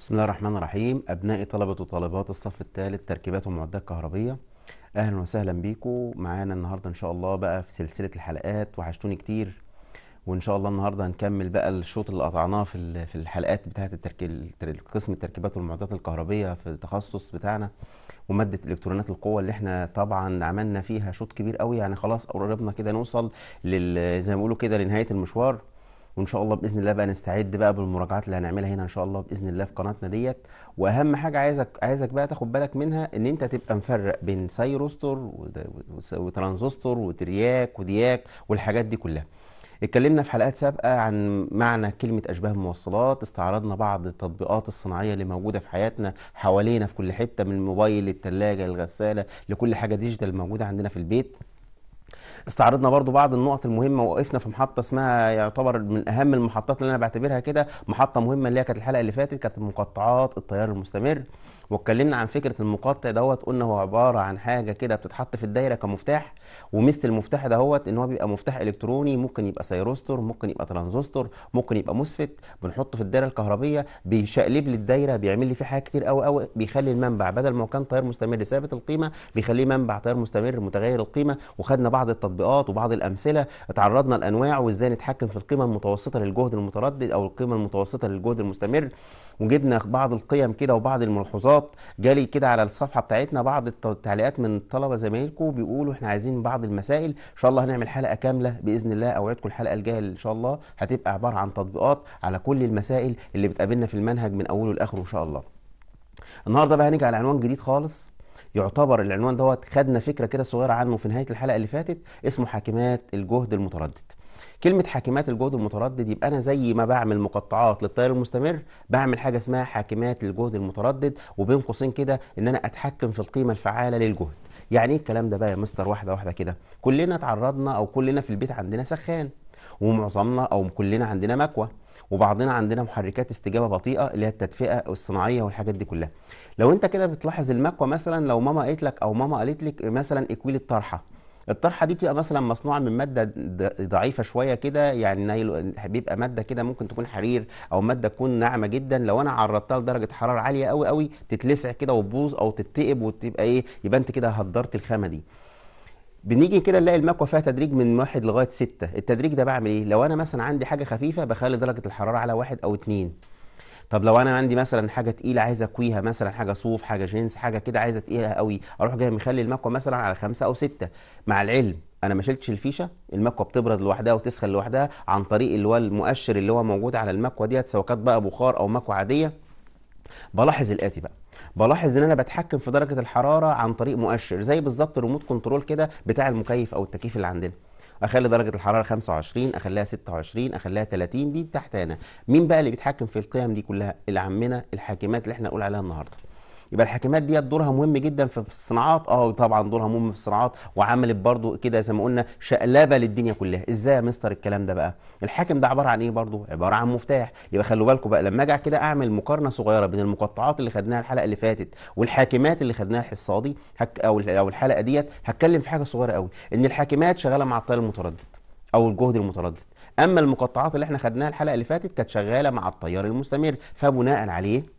بسم الله الرحمن الرحيم أبنائي طلبة وطالبات الصف الثالث تركيبات ومعدات كهربية أهلا وسهلا بيكم معانا النهاردة إن شاء الله بقى في سلسلة الحلقات وحشتوني كتير وإن شاء الله النهاردة هنكمل بقى الشوط اللي قطعناه في في الحلقات بتاعة التركيب قسم التركيبات والمعدات الكهربية في التخصص بتاعنا وماده الكترونات القوه اللي احنا طبعا عملنا فيها شوط كبير قوي يعني خلاص قربنا كده نوصل لل زي ما بيقولوا كده لنهايه المشوار وان شاء الله باذن الله بقى نستعد بقى بالمراجعات اللي هنعملها هنا ان شاء الله باذن الله في قناتنا ديت واهم حاجه عايزك عايزك بقى تاخد بالك منها ان انت تبقى مفرق بين سيروستر وترانزستور وترياك ودياك والحاجات دي كلها اتكلمنا في حلقات سابقه عن معنى كلمه اشباه الموصلات استعرضنا بعض التطبيقات الصناعيه اللي موجوده في حياتنا حوالينا في كل حته من الموبايل للثلاجه للغساله لكل حاجه ديجيتال موجوده عندنا في البيت استعرضنا برضو بعض النقط المهمه وقفنا في محطه اسمها يعتبر من اهم المحطات اللي انا بعتبرها كده محطه مهمه اللي هي كانت الحلقه اللي فاتت كانت مقطعات التيار المستمر واتكلمنا عن فكره المقطع دوت قلنا هو عباره عن حاجه كده بتتحط في الدايره كمفتاح ومثل المفتاح دهوت ان هو بيبقى مفتاح الكتروني ممكن يبقى سيروستور ممكن يبقى ترانزستور ممكن يبقى مسفت بنحطه في الدايره الكهربيه بيشقلب لي الدايره بيعمل لي فيه حاجات كتير قوي قوي بيخلي المنبع بدل ما كان تيار مستمر ثابت القيمه بيخليه منبع تيار مستمر متغير القيمه وخدنا بعض التطبيقات وبعض الامثله اتعرضنا لانواع وازاي نتحكم في القيمه المتوسطه للجهد المتردد او القيمه المتوسطه للجهد المستمر وجبنا بعض القيم كده وبعض الملحوظات جالي كده على الصفحه بتاعتنا بعض التعليقات من طلبه زمايلكم بيقولوا احنا عايزين بعض المسائل ان شاء الله هنعمل حلقه كامله باذن الله اوعدكم الحلقه الجايه ان شاء الله هتبقى عباره عن تطبيقات على كل المسائل اللي بتقابلنا في المنهج من اوله لاخره ان شاء الله النهارده بقى هنيجي على عنوان جديد خالص يعتبر العنوان دوت خدنا فكره كده صغيره عنه في نهايه الحلقه اللي فاتت اسمه حاكمات الجهد المتردد كلمه حاكمات الجهد المتردد يبقى انا زي ما بعمل مقطعات للتيار المستمر بعمل حاجه اسمها حاكمات الجهد المتردد وبين قوسين كده ان انا اتحكم في القيمه الفعاله للجهد يعني ايه الكلام ده بقى يا مستر واحده واحده كده كلنا اتعرضنا او كلنا في البيت عندنا سخان ومعظمنا او كلنا عندنا مكوى وبعضنا عندنا محركات استجابه بطيئه اللي هي التدفئه الصناعيه والحاجات دي كلها لو انت كده بتلاحظ المكوى مثلا لو ماما قالت لك او ماما قالت لك مثلا اكويل الطرحه الطرحه دي بتبقى مثلا مصنوعه من ماده ضعيفه شويه كده يعني بيبقى ماده كده ممكن تكون حرير او ماده تكون ناعمه جدا لو انا عرضتها لدرجه حراره عاليه قوي قوي تتلسع كده وتبوظ او تتقب وتبقى ايه يبقى انت كده هدرت الخامه دي بنيجي كده نلاقي المكوى فيها تدريج من واحد لغايه سته التدريج ده بعمل ايه لو انا مثلا عندي حاجه خفيفه بخلي درجه الحراره على واحد او اتنين طب لو انا عندي مثلا حاجه تقيله عايز اكويها مثلا حاجه صوف حاجه جينز حاجه كده عايزه تقيلها قوي اروح جاي مخلي المكوه مثلا على خمسة او ستة مع العلم انا ما شلتش الفيشه المكوه بتبرد لوحدها وتسخن لوحدها عن طريق اللي هو المؤشر اللي هو موجود على المكوه ديت سواء كانت بقى بخار او مكوه عاديه بلاحظ الاتي بقى بلاحظ ان انا بتحكم في درجه الحراره عن طريق مؤشر زي بالظبط الريموت كنترول كده بتاع المكيف او التكييف اللي عندنا اخلي درجه الحراره 25 اخليها 26 اخليها 30 دي تحت هنا مين بقى اللي بيتحكم في القيم دي كلها العمنا الحاكمات اللي احنا نقول عليها النهارده يبقى الحاكمات دي دورها مهم جدا في الصناعات اه طبعا دورها مهم في الصناعات وعملت برضو كده زي ما قلنا شقلبه للدنيا كلها ازاي يا مستر الكلام ده بقى الحاكم ده عباره عن ايه برضو عباره عن مفتاح يبقى خلوا بالكم بقى لما اجي كده اعمل مقارنه صغيره بين المقطعات اللي خدناها الحلقه اللي فاتت والحاكمات اللي خدناها الحصه دي هك او او الحلقه ديت هتكلم في حاجه صغيره قوي ان الحاكمات شغاله مع التيار المتردد او الجهد المتردد اما المقطعات اللي احنا خدناها الحلقه اللي فاتت كانت شغاله مع التيار المستمر فبناء عليه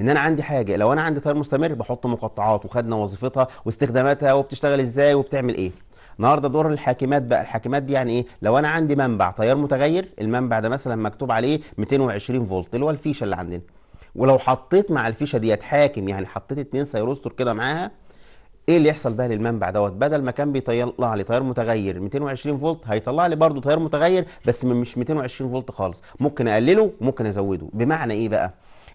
ان انا عندي حاجه لو انا عندي تيار مستمر بحط مقطعات وخدنا وظيفتها واستخداماتها وبتشتغل ازاي وبتعمل ايه النهارده دور الحاكمات بقى الحاكمات دي يعني ايه لو انا عندي منبع تيار متغير المنبع ده مثلا مكتوب عليه 220 فولت اللي هو الفيشه اللي عندنا ولو حطيت مع الفيشه ديت حاكم يعني حطيت اتنين سيروستور كده معاها ايه اللي يحصل بقى للمنبع دوت بدل ما كان بيطلع لي تيار متغير 220 فولت هيطلع لي برضه تيار متغير بس مش 220 فولت خالص ممكن اقلله ممكن ازوده بمعنى ايه بقى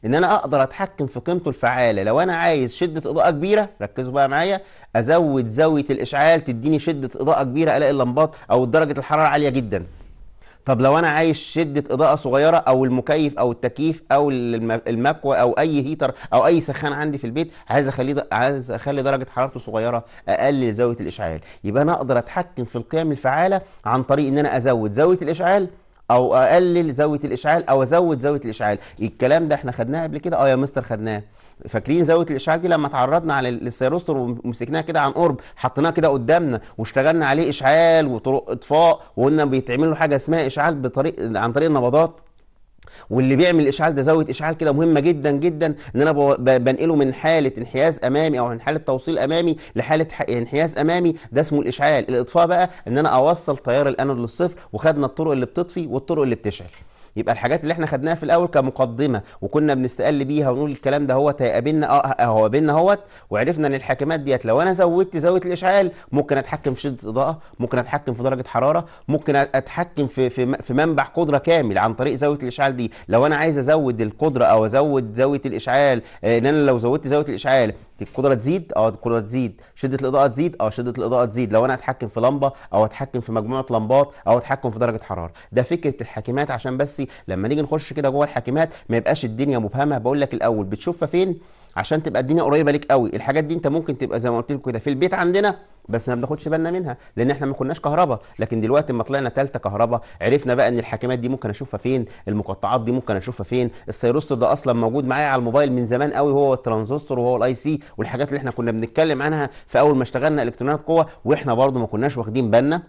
ان انا اقدر اتحكم في قيمته الفعاله لو انا عايز شده اضاءه كبيره ركزوا بقى معايا ازود زاويه الاشعال تديني شده اضاءه كبيره الاقي اللمبات او درجه الحراره عاليه جدا طب لو انا عايز شده اضاءه صغيره او المكيف او التكييف او المكوى او اي هيتر او اي سخان عندي في البيت عايز اخليه عايز اخلي درجه حرارته صغيره اقلل زاويه الاشعال يبقى انا اقدر اتحكم في القيم الفعاله عن طريق ان انا ازود زاويه الاشعال او اقلل زاويه الاشعال او ازود زاويه الاشعال الكلام ده احنا خدناه قبل كده اه يا مستر خدناه فاكرين زاويه الاشعال دي لما اتعرضنا على السيروستر ومسكناها كده عن قرب حطيناها كده قدامنا واشتغلنا عليه اشعال وطرق اطفاء وقلنا بيتعمل له حاجه اسمها اشعال بطريق عن طريق النبضات واللي بيعمل الاشعال ده زاويه اشعال كده مهمه جدا جدا ان انا بنقله من حاله انحياز امامي او من حاله توصيل امامي لحاله انحياز امامي ده اسمه الاشعال الاطفاء بقى ان انا اوصل تيار الانود للصفر وخدنا الطرق اللي بتطفي والطرق اللي بتشعل يبقى الحاجات اللي احنا خدناها في الاول كمقدمه وكنا بنستقل بيها ونقول الكلام ده هو هيقابلنا اه, آه، هو قابلنا اهوت وعرفنا ان الحاكمات ديت لو انا زودت زاويه الاشعال ممكن اتحكم في شده اضاءه ممكن اتحكم في درجه حراره ممكن اتحكم في في, في منبع قدره كامل عن طريق زاويه الاشعال دي لو انا عايز ازود القدره او ازود زاويه الاشعال آه، ان انا لو زودت زاويه الاشعال دي القدره تزيد اه القدره تزيد شده الاضاءه تزيد اه شده الاضاءه تزيد لو انا اتحكم في لمبه او اتحكم في مجموعه لمبات او اتحكم في درجه حراره ده فكره الحاكمات عشان بس لما نيجي نخش كده جوه الحاكمات ما يبقاش الدنيا مبهمه بقول لك الاول بتشوفها فين عشان تبقى الدنيا قريبه ليك قوي الحاجات دي انت ممكن تبقى زي ما قلت لكم كده في البيت عندنا بس ما بناخدش بالنا منها لان احنا ما كناش كهرباء لكن دلوقتي لما طلعنا ثالثه كهرباء عرفنا بقى ان الحاكمات دي ممكن اشوفها فين المقطعات دي ممكن اشوفها فين السيروستر ده اصلا موجود معايا على الموبايل من زمان قوي هو الترانزستور وهو الاي سي والحاجات اللي احنا كنا بنتكلم عنها في اول ما اشتغلنا الكترونيات قوه واحنا برضو ما كناش واخدين بالنا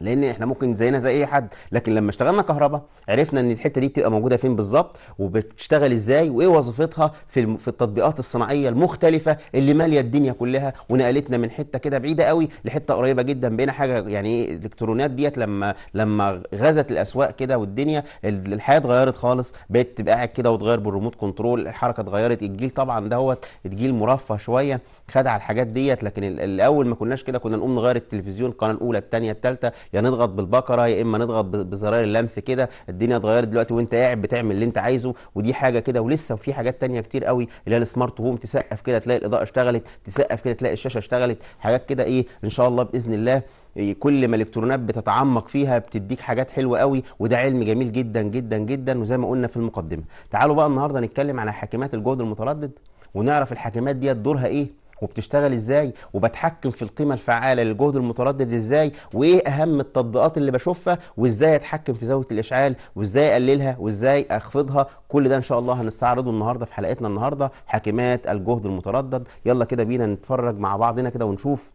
لان احنا ممكن زينا زي اي حد لكن لما اشتغلنا كهرباء عرفنا ان الحته دي بتبقى موجوده فين بالظبط وبتشتغل ازاي وايه وظيفتها في في التطبيقات الصناعيه المختلفه اللي ماليه الدنيا كلها ونقلتنا من حته كده بعيده قوي لحته قريبه جدا بقينا حاجه يعني ايه الالكترونات ديت لما لما غزت الاسواق كده والدنيا الحياه اتغيرت خالص بقيت تبقى قاعد كده وتغير بالريموت كنترول الحركه اتغيرت الجيل طبعا دوت الجيل مرفه شويه خد على الحاجات ديت لكن الاول ما كناش كده كنا نقوم نغير التلفزيون القناه الاولى الثانيه الثالثه يا نضغط بالبقره يا اما نضغط بزراير اللمس كده الدنيا اتغيرت دلوقتي وانت قاعد بتعمل اللي انت عايزه ودي حاجه كده ولسه وفي حاجات ثانيه كتير قوي اللي هي السمارت هوم تسقف كده تلاقي الاضاءه اشتغلت تسقف كده تلاقي الشاشه اشتغلت حاجات كده ايه ان شاء الله باذن الله إيه، كل ما الالكترونات بتتعمق فيها بتديك حاجات حلوه قوي وده علم جميل جدا جدا جدا وزي ما قلنا في المقدمه تعالوا بقى النهارده نتكلم على حاكمات الجهد المتردد ونعرف الحاكمات ديت دورها ايه وبتشتغل ازاي وبتحكم في القيمه الفعاله للجهد المتردد ازاي وايه اهم التطبيقات اللي بشوفها وازاي اتحكم في زاويه الاشعال وازاي اقللها وازاي اخفضها كل ده ان شاء الله هنستعرضه النهارده في حلقتنا النهارده حاكمات الجهد المتردد يلا كده بينا نتفرج مع بعضنا كده ونشوف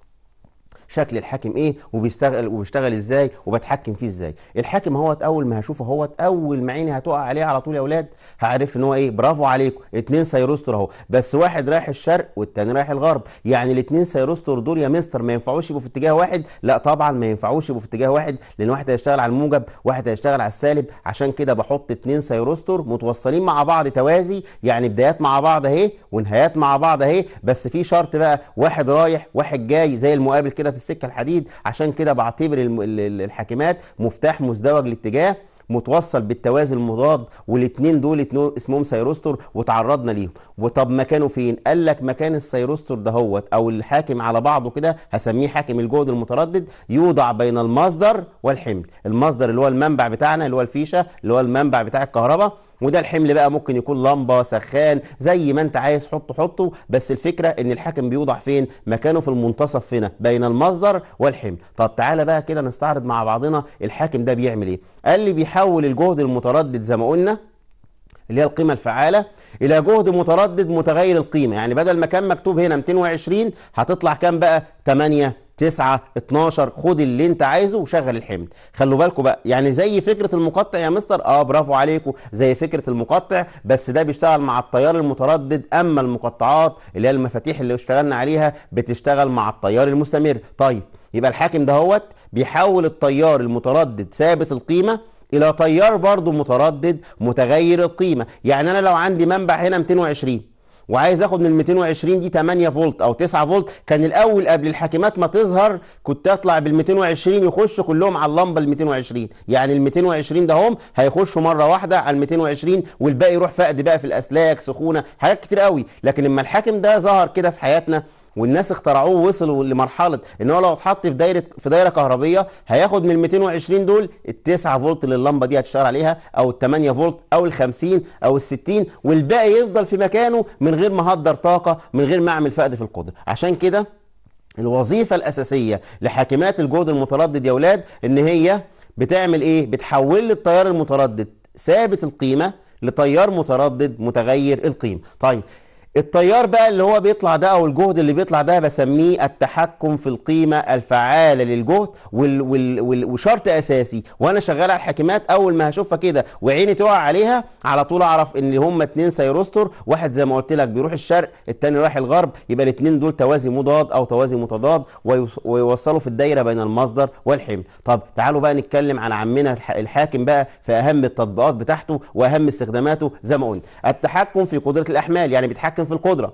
شكل الحاكم ايه وبيشتغل وبيشتغل ازاي وبتحكم فيه ازاي الحاكم هوت اول ما هشوفه هوت اول ما عيني هتقع عليه على طول يا اولاد هعرف ان هو ايه برافو عليكم اتنين سيروستر اهو بس واحد رايح الشرق والتاني رايح الغرب يعني الاتنين سيروستر دول يا مستر ما ينفعوش يبقوا في اتجاه واحد لا طبعا ما ينفعوش يبقوا في اتجاه واحد لان واحد هيشتغل على الموجب واحد هيشتغل على السالب عشان كده بحط اتنين سيروستر متوصلين مع بعض توازي يعني بدايات مع بعض اهي ونهايات مع بعض اهي بس في شرط بقى واحد رايح واحد جاي زي المقابل كده في السكه الحديد عشان كده بعتبر الحاكمات مفتاح مزدوج الاتجاه متوصل بالتوازي المضاد والاثنين دول اسمهم سيروستر وتعرضنا ليهم وطب مكانه فين قال لك مكان السيروستر دهوت او الحاكم على بعضه كده هسميه حاكم الجهد المتردد يوضع بين المصدر والحمل المصدر اللي هو المنبع بتاعنا اللي هو الفيشه اللي هو المنبع بتاع الكهرباء وده الحمل بقى ممكن يكون لمبه سخان زي ما انت عايز حطه حطه بس الفكره ان الحاكم بيوضع فين مكانه في المنتصف هنا بين المصدر والحمل طب تعالى بقى كده نستعرض مع بعضنا الحاكم ده بيعمل ايه قال لي بيحول الجهد المتردد زي ما قلنا اللي هي القيمة الفعالة إلى جهد متردد متغير القيمة يعني بدل ما كان مكتوب هنا 220 هتطلع كام بقى 8 9 12 خد اللي انت عايزه وشغل الحمل خلوا بالكم بقى يعني زي فكره المقطع يا مستر اه برافو عليكم زي فكره المقطع بس ده بيشتغل مع التيار المتردد اما المقطعات اللي هي المفاتيح اللي اشتغلنا عليها بتشتغل مع التيار المستمر طيب يبقى الحاكم دهوت بيحول التيار المتردد ثابت القيمه الى تيار برضو متردد متغير القيمه يعني انا لو عندي منبع هنا 220 وعايز اخد من 220 دي 8 فولت او 9 فولت كان الاول قبل الحاكمات ما تظهر كنت اطلع بال 220 يخشوا كلهم على اللمبه ال 220 يعني ال 220 ده هم هيخشوا مره واحده على ال 220 والباقي يروح فقد بقى في الاسلاك سخونه حاجات كتير قوي لكن لما الحاكم ده ظهر كده في حياتنا والناس اخترعوه وصلوا لمرحله ان هو لو اتحط في دايره في دايره كهربيه هياخد من ال 220 دول ال 9 فولت اللي اللمبه دي هتشتغل عليها او ال 8 فولت او ال 50 او ال 60 والباقي يفضل في مكانه من غير ما اهدر طاقه من غير ما اعمل فقد في القدره عشان كده الوظيفه الاساسيه لحاكمات الجهد المتردد يا اولاد ان هي بتعمل ايه بتحول لي التيار المتردد ثابت القيمه لتيار متردد متغير القيمه طيب التيار بقى اللي هو بيطلع ده او الجهد اللي بيطلع ده بسميه التحكم في القيمه الفعاله للجهد وال وال وال وشرط اساسي وانا شغال على الحاكمات اول ما هشوفها كده وعيني تقع عليها على طول اعرف ان هما اتنين سيروستر واحد زي ما قلت لك بيروح الشرق التاني رايح الغرب يبقى الاتنين دول توازي مضاد او توازي متضاد ويوصلوا في الدايره بين المصدر والحمل طب تعالوا بقى نتكلم عن عمنا الحاكم بقى في اهم التطبيقات بتاعته واهم استخداماته زي ما قلنا التحكم في قدره الاحمال يعني بيتحكم لكن في القدرة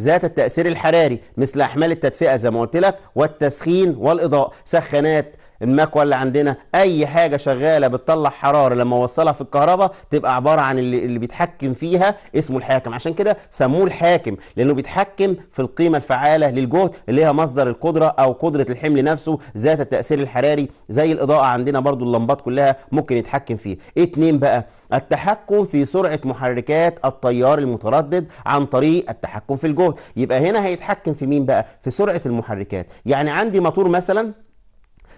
ذات التأثير الحراري مثل أحمال التدفئة زي ما قلت لك والتسخين والإضاءة سخانات المكوه اللي عندنا اي حاجه شغاله بتطلع حراره لما اوصلها في الكهرباء تبقى عباره عن اللي, اللي بيتحكم فيها اسمه الحاكم عشان كده سموه الحاكم لانه بيتحكم في القيمه الفعاله للجهد اللي هي مصدر القدره او قدره الحمل نفسه ذات التاثير الحراري زي الاضاءه عندنا برضو اللمبات كلها ممكن يتحكم فيه اتنين بقى التحكم في سرعة محركات التيار المتردد عن طريق التحكم في الجهد يبقى هنا هيتحكم في مين بقى في سرعة المحركات يعني عندي مطور مثلا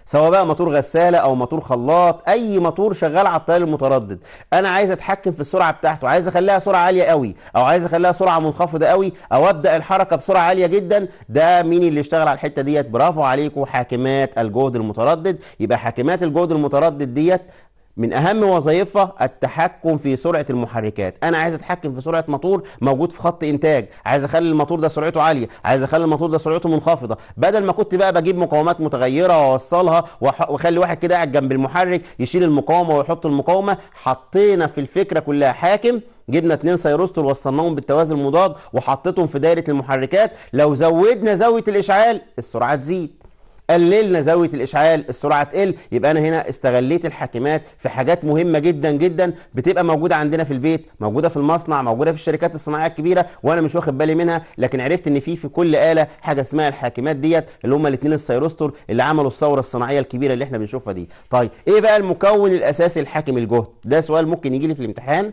سواء بقى موتور غساله او موتور خلاط اي موتور شغال على التيار المتردد انا عايز اتحكم في السرعه بتاعته عايز اخليها سرعه عاليه قوي او عايز اخليها سرعه منخفضه قوي او ابدا الحركه بسرعه عاليه جدا ده مين اللي اشتغل على الحته ديت برافو عليكم حاكمات الجهد المتردد يبقى حاكمات الجهد المتردد ديت من اهم وظائفها التحكم في سرعه المحركات انا عايز اتحكم في سرعه موتور موجود في خط انتاج عايز اخلي الموتور ده سرعته عاليه عايز اخلي الموتور ده سرعته منخفضه بدل ما كنت بقى بجيب مقاومات متغيره واوصلها واخلي واحد كده قاعد جنب المحرك يشيل المقاومه ويحط المقاومه حطينا في الفكره كلها حاكم جبنا اتنين سيروستول وصلناهم بالتوازي المضاد وحطيتهم في دايره المحركات لو زودنا زاويه الاشعال السرعه تزيد قللنا زاويه الاشعال السرعه تقل يبقى انا هنا استغليت الحاكمات في حاجات مهمه جدا جدا بتبقى موجوده عندنا في البيت موجوده في المصنع موجوده في الشركات الصناعيه الكبيره وانا مش واخد بالي منها لكن عرفت ان في في كل اله حاجه اسمها الحاكمات ديت اللي هم الاثنين السيروستور اللي عملوا الثوره الصناعيه الكبيره اللي احنا بنشوفها دي طيب ايه بقى المكون الاساسي الحاكم الجهد ده سؤال ممكن يجي لي في الامتحان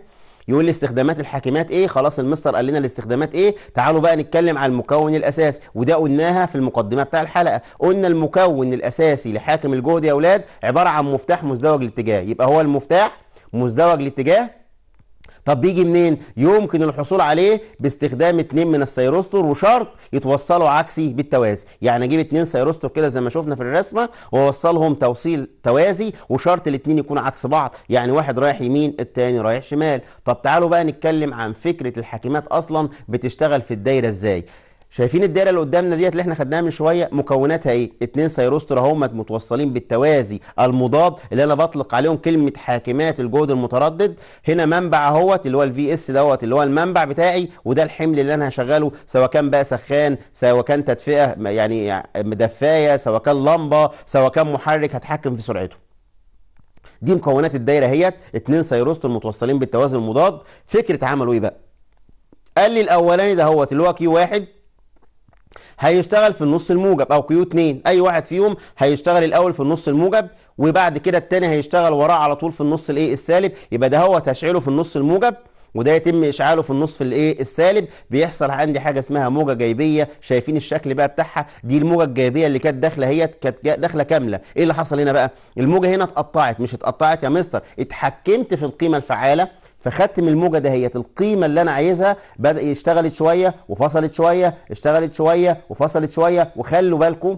يقول لي استخدامات الحاكمات ايه خلاص المستر قال لنا الاستخدامات ايه تعالوا بقى نتكلم على المكون الاساسي وده قلناها في المقدمه بتاع الحلقه قلنا المكون الاساسي لحاكم الجهد يا اولاد عباره عن مفتاح مزدوج الاتجاه يبقى هو المفتاح مزدوج الاتجاه طب بيجي منين يمكن الحصول عليه باستخدام اتنين من السيروستور وشرط يتوصلوا عكسي بالتوازي يعني اجيب اتنين سيروستور كده زي ما شفنا في الرسمه واوصلهم توصيل توازي وشرط الاتنين يكونوا عكس بعض يعني واحد رايح يمين التاني رايح شمال طب تعالوا بقى نتكلم عن فكره الحاكمات اصلا بتشتغل في الدايره ازاي شايفين الدايره اللي قدامنا ديت اللي احنا خدناها من شويه مكوناتها ايه اتنين سيروستر اهم متوصلين بالتوازي المضاد اللي انا بطلق عليهم كلمه حاكمات الجهد المتردد هنا منبع اهوت اللي هو الفي اس دوت اللي هو المنبع بتاعي وده الحمل اللي انا هشغله سواء كان بقى سخان سواء كان تدفئه يعني مدفايه سواء كان لمبه سواء كان محرك هتحكم في سرعته دي مكونات الدايره اهيت اتنين سيروستر متوصلين بالتوازي المضاد فكره عملوا ايه بقى قال لي الاولاني ده هوت اللي هو كي واحد هيشتغل في النص الموجب او كيو 2 اي واحد فيهم هيشتغل الاول في النص الموجب وبعد كده الثاني هيشتغل وراه على طول في النص الايه السالب يبقى ده هو تشعيله في النص الموجب وده يتم اشعاله في النصف الايه السالب بيحصل عندي حاجه اسمها موجه جايبيه شايفين الشكل بقى بتاعها دي الموجه الجايبيه اللي كانت داخله هي كانت داخله كامله ايه اللي حصل هنا بقى الموجه هنا اتقطعت مش اتقطعت يا مستر اتحكمت في القيمه الفعاله فخدت من الموجه دهيت القيمه اللي انا عايزها بدا اشتغلت شويه وفصلت شويه اشتغلت شويه وفصلت شويه وخلوا بالكم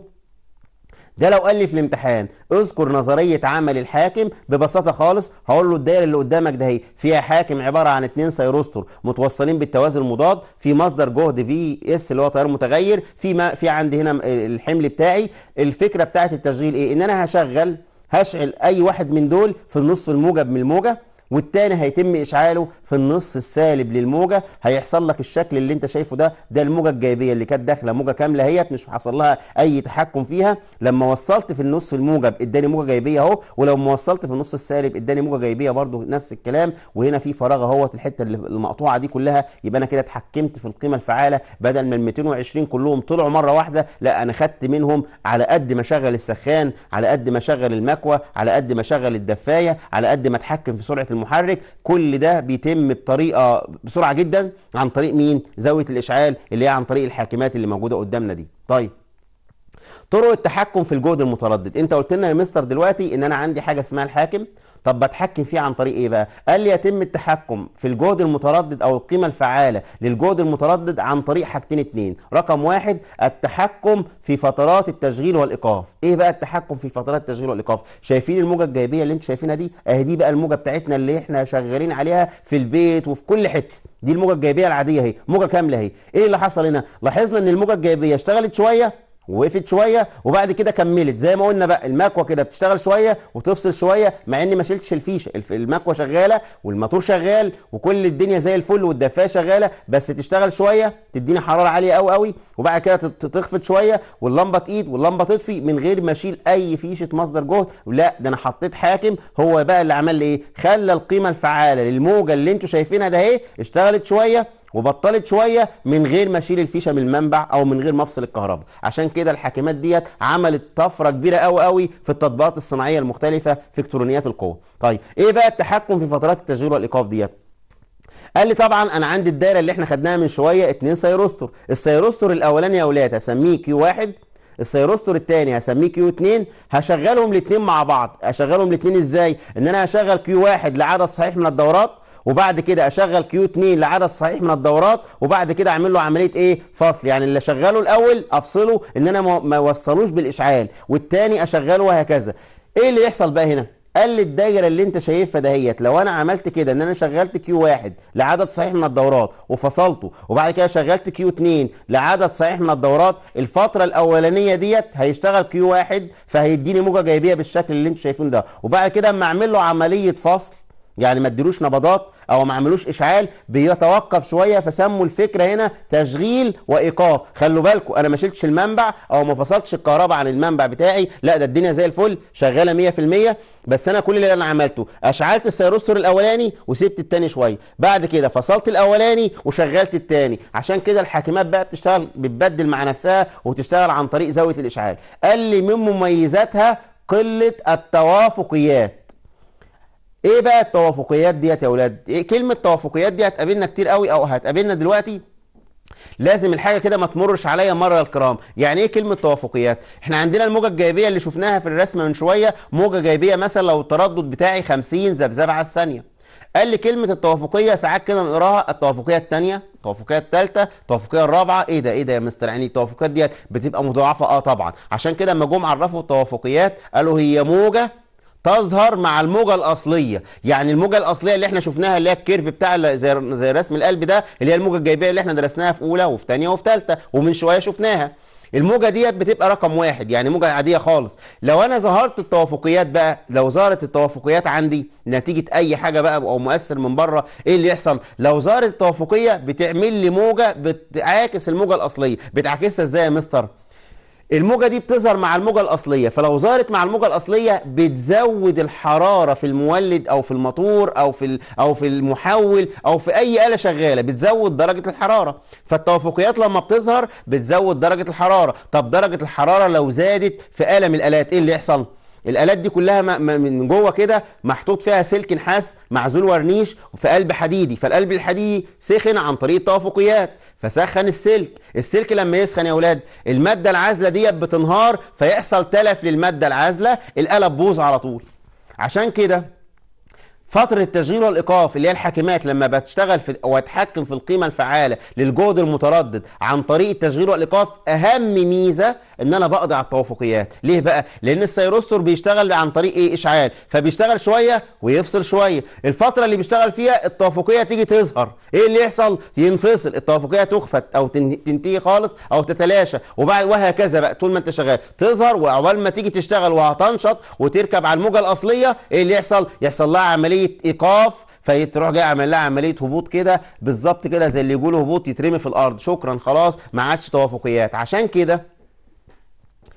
ده لو قال لي في الامتحان اذكر نظريه عمل الحاكم ببساطه خالص هقول له الدايره اللي قدامك ده هي فيها حاكم عباره عن اتنين سيروستور متوصلين بالتوازي المضاد في مصدر جهد في اس اللي هو تيار متغير في ما في عندي هنا الحمل بتاعي الفكره بتاعت التشغيل ايه ان انا هشغل هشعل اي واحد من دول في النصف الموجب من الموجه والتاني هيتم اشعاله في النصف السالب للموجه هيحصل لك الشكل اللي انت شايفه ده ده الموجه الجايبيه اللي كانت داخله موجه كامله اهيت مش حصل لها اي تحكم فيها لما وصلت في النصف الموجب اداني موجه جايبيه اهو ولو ما وصلت في النص السالب اداني موجه جايبيه برده نفس الكلام وهنا في فراغ اهوت الحته اللي المقطوعه دي كلها يبقى انا كده اتحكمت في القيمه الفعاله بدل ما ال 220 كلهم طلعوا مره واحده لا انا خدت منهم على قد ما اشغل السخان على قد ما اشغل المكوى على قد ما اشغل الدفايه على قد ما اتحكم في سرعه المحرك كل ده بيتم بطريقه بسرعه جدا عن طريق مين زاويه الاشعال اللي هي عن طريق الحاكمات اللي موجوده قدامنا دي طيب طرق التحكم في الجهد المتردد انت قلت لنا يا مستر دلوقتي ان انا عندي حاجه اسمها الحاكم طب بتحكم فيه عن طريق ايه بقى قال لي يتم التحكم في الجهد المتردد او القيمه الفعاله للجهد المتردد عن طريق حاجتين اتنين رقم واحد التحكم في فترات التشغيل والايقاف ايه بقى التحكم في فترات التشغيل والايقاف شايفين الموجه الجايبيه اللي انتم شايفينها دي اهي دي بقى الموجه بتاعتنا اللي احنا شغالين عليها في البيت وفي كل حته دي الموجه الجايبيه العاديه اهي موجه كامله اهي ايه اللي حصل هنا لاحظنا ان الموجه الجايبيه اشتغلت شويه وقفت شويه وبعد كده كملت زي ما قلنا بقى المكوه كده بتشتغل شويه وتفصل شويه مع اني ما شلتش الفيشه المكوه شغاله والموتور شغال وكل الدنيا زي الفل والدفايه شغاله بس تشتغل شويه تديني حراره عاليه قوي قوي وبعد كده تخفت شويه واللمبه تقيد واللمبه تطفي من غير ما اشيل اي فيشه مصدر جهد لا ده انا حطيت حاكم هو بقى اللي عمل لي ايه خلى القيمه الفعاله للموجه اللي انتوا شايفينها ده اهي اشتغلت شويه وبطلت شويه من غير ما اشيل الفيشه من المنبع او من غير ما افصل الكهرباء عشان كده الحاكمات ديت عملت طفره كبيره قوي قوي في التطبيقات الصناعيه المختلفه في الكترونيات القوه طيب ايه بقى التحكم في فترات التشغيل والايقاف ديت قال لي طبعا انا عندي الدايره اللي احنا خدناها من شويه اتنين سيروستور السيروستور الاولاني يا اولاد هسميه كيو واحد السيروستور الثاني هسميه كيو 2 هشغلهم الاثنين مع بعض اشغلهم الاثنين ازاي ان انا هشغل كيو واحد لعدد صحيح من الدورات وبعد كده اشغل كيو 2 لعدد صحيح من الدورات وبعد كده اعمل له عمليه ايه فصل يعني اللي اشغله الاول افصله ان انا ما وصلوش بالاشعال والتاني اشغله وهكذا ايه اللي يحصل بقى هنا قال لي الدايره اللي انت شايفها دهيت لو انا عملت كده ان انا شغلت كيو واحد لعدد صحيح من الدورات وفصلته وبعد كده شغلت كيو 2 لعدد صحيح من الدورات الفتره الاولانيه ديت هيشتغل كيو واحد فهيديني موجه جايبيه بالشكل اللي انتوا شايفينه ده وبعد كده اما اعمل له عمليه فصل يعني ما ادلوش نبضات او ما عملوش اشعال بيتوقف شويه فسموا الفكره هنا تشغيل وايقاف خلوا بالكم انا ما شلتش المنبع او ما فصلتش الكهرباء عن المنبع بتاعي لا ده الدنيا زي الفل شغاله 100% بس انا كل اللي انا عملته اشعلت السيروستر الاولاني وسبت الثاني شويه بعد كده فصلت الاولاني وشغلت الثاني عشان كده الحاكمات بقى بتشتغل بتبدل مع نفسها وتشتغل عن طريق زاويه الاشعال قال لي من مميزاتها قله التوافقيات ايه بقى التوافقيات ديت يا اولاد إيه كلمه توافقيات دي هتقابلنا كتير قوي او هتقابلنا دلوقتي لازم الحاجه كده ما تمرش عليا مره الكرام يعني ايه كلمه توافقيات احنا عندنا الموجه الجايبيه اللي شفناها في الرسمه من شويه موجه جايبيه مثلا لو التردد بتاعي 50 ذبذبه على الثانيه قال لي كلمه التوافقيه ساعات كده نقراها التوافقيه الثانيه التوافقيه الثالثه التوافقيه الرابعه ايه ده ايه ده يا مستر يعني التوافقيات ديت بتبقى مضاعفه اه طبعا عشان كده لما جم عرفوا التوافقيات قالوا هي موجه تظهر مع الموجة الأصلية يعني الموجة الأصلية اللي احنا شفناها اللي هي الكيرف بتاع زي, زي رسم القلب ده اللي هي الموجة الجايبية اللي احنا درسناها في أولى وفي تانية وفي تالتة ومن شوية شفناها الموجة ديت بتبقى رقم واحد يعني موجة عادية خالص لو أنا ظهرت التوافقيات بقى لو ظهرت التوافقيات عندي نتيجة أي حاجة بقى أو مؤثر من بره إيه اللي يحصل لو ظهرت التوافقية بتعمل لي موجة بتعاكس الموجة الأصلية بتعاكسها إزاي يا مستر الموجة دي بتظهر مع الموجة الأصلية فلو ظهرت مع الموجة الأصلية بتزود الحرارة في المولد أو في الموتور أو في أو في المحول أو في أي آلة شغالة بتزود درجة الحرارة فالتوافقيات لما بتظهر بتزود درجة الحرارة طب درجة الحرارة لو زادت في آلة من الآلات إيه اللي يحصل؟ الالات دي كلها من جوه كده محطوط فيها سلك نحاس معزول ورنيش في قلب حديدي فالقلب الحديدي سخن عن طريق التوافقيات فسخن السلك السلك لما يسخن يا اولاد المادة العازلة ديت بتنهار فيحصل تلف للمادة العازلة القلب بوظ على طول عشان كده فترة التشغيل والإيقاف اللي هي الحاكمات لما بتشتغل في وتحكم في القيمة الفعالة للجهد المتردد عن طريق التشغيل والإيقاف أهم ميزة ان انا بقضي على التوافقيات ليه بقى لان السيروستور بيشتغل عن طريق ايه اشعال فبيشتغل شويه ويفصل شويه الفتره اللي بيشتغل فيها التوافقيه تيجي تظهر ايه اللي يحصل ينفصل التوافقيه تخفت او تنتهي خالص او تتلاشى وبعد وهكذا بقى طول ما انت شغال تظهر وعقبال ما تيجي تشتغل وهتنشط وتركب على الموجه الاصليه ايه اللي يحصل يحصل لها عمليه ايقاف فتروح جاي عامل لها عمليه هبوط كده بالظبط كده زي اللي يقولوا هبوط يترمي في الارض شكرا خلاص ما عادش توافقيات عشان كده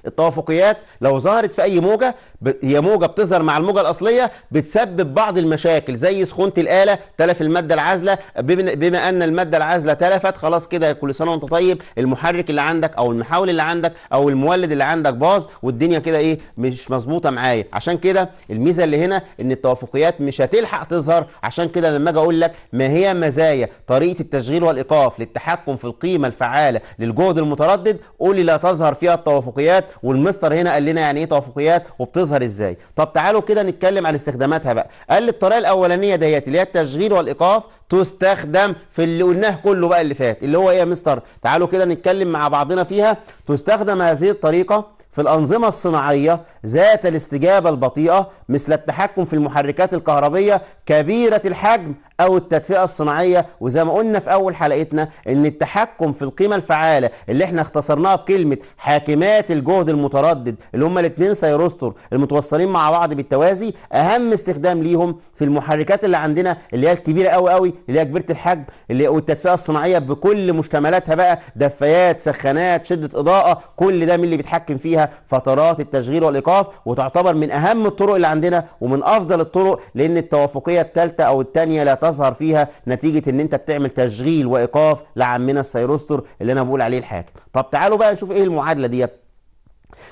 التوافقيات لو ظهرت في اي موجه هي موجه بتظهر مع الموجه الاصليه بتسبب بعض المشاكل زي سخونه الاله تلف الماده العازله بما ان الماده العازله تلفت خلاص كده كل سنه وانت طيب المحرك اللي عندك او المحاول اللي عندك او المولد اللي عندك باظ والدنيا كده ايه مش مظبوطه معايا عشان كده الميزه اللي هنا ان التوافقيات مش هتلحق تظهر عشان كده لما اجي اقول لك ما هي مزايا طريقه التشغيل والايقاف للتحكم في القيمه الفعاله للجهد المتردد قول لي لا تظهر فيها التوافقيات والمستر هنا قال لنا يعني ايه توافقيات وبتظهر بتظهر ازاي طب تعالوا كده نتكلم عن استخداماتها بقى قال لي الطريقه الاولانيه ديت اللي هي التشغيل والايقاف تستخدم في اللي قلناه كله بقى اللي فات اللي هو ايه يا مستر تعالوا كده نتكلم مع بعضنا فيها تستخدم هذه الطريقه في الأنظمة الصناعية ذات الاستجابة البطيئة مثل التحكم في المحركات الكهربية كبيرة الحجم أو التدفئة الصناعية وزي ما قلنا في أول حلقتنا إن التحكم في القيمة الفعالة اللي احنا اختصرناها بكلمة حاكمات الجهد المتردد اللي هما الاثنين سيروستر المتوصلين مع بعض بالتوازي أهم استخدام ليهم في المحركات اللي عندنا اللي هي الكبيرة قوي قوي اللي هي كبيرة الحجم اللي والتدفئة الصناعية بكل مشتملاتها بقى دفايات سخانات شدة إضاءة كل ده مين اللي بيتحكم فيها فترات التشغيل والإيقاف وتعتبر من أهم الطرق اللي عندنا ومن أفضل الطرق لأن التوافقية الثالثة أو الثانية لا تظهر فيها نتيجه ان انت بتعمل تشغيل وايقاف لعمنا السيروستر اللي انا بقول عليه الحاكم طب تعالوا بقى نشوف ايه المعادله ديت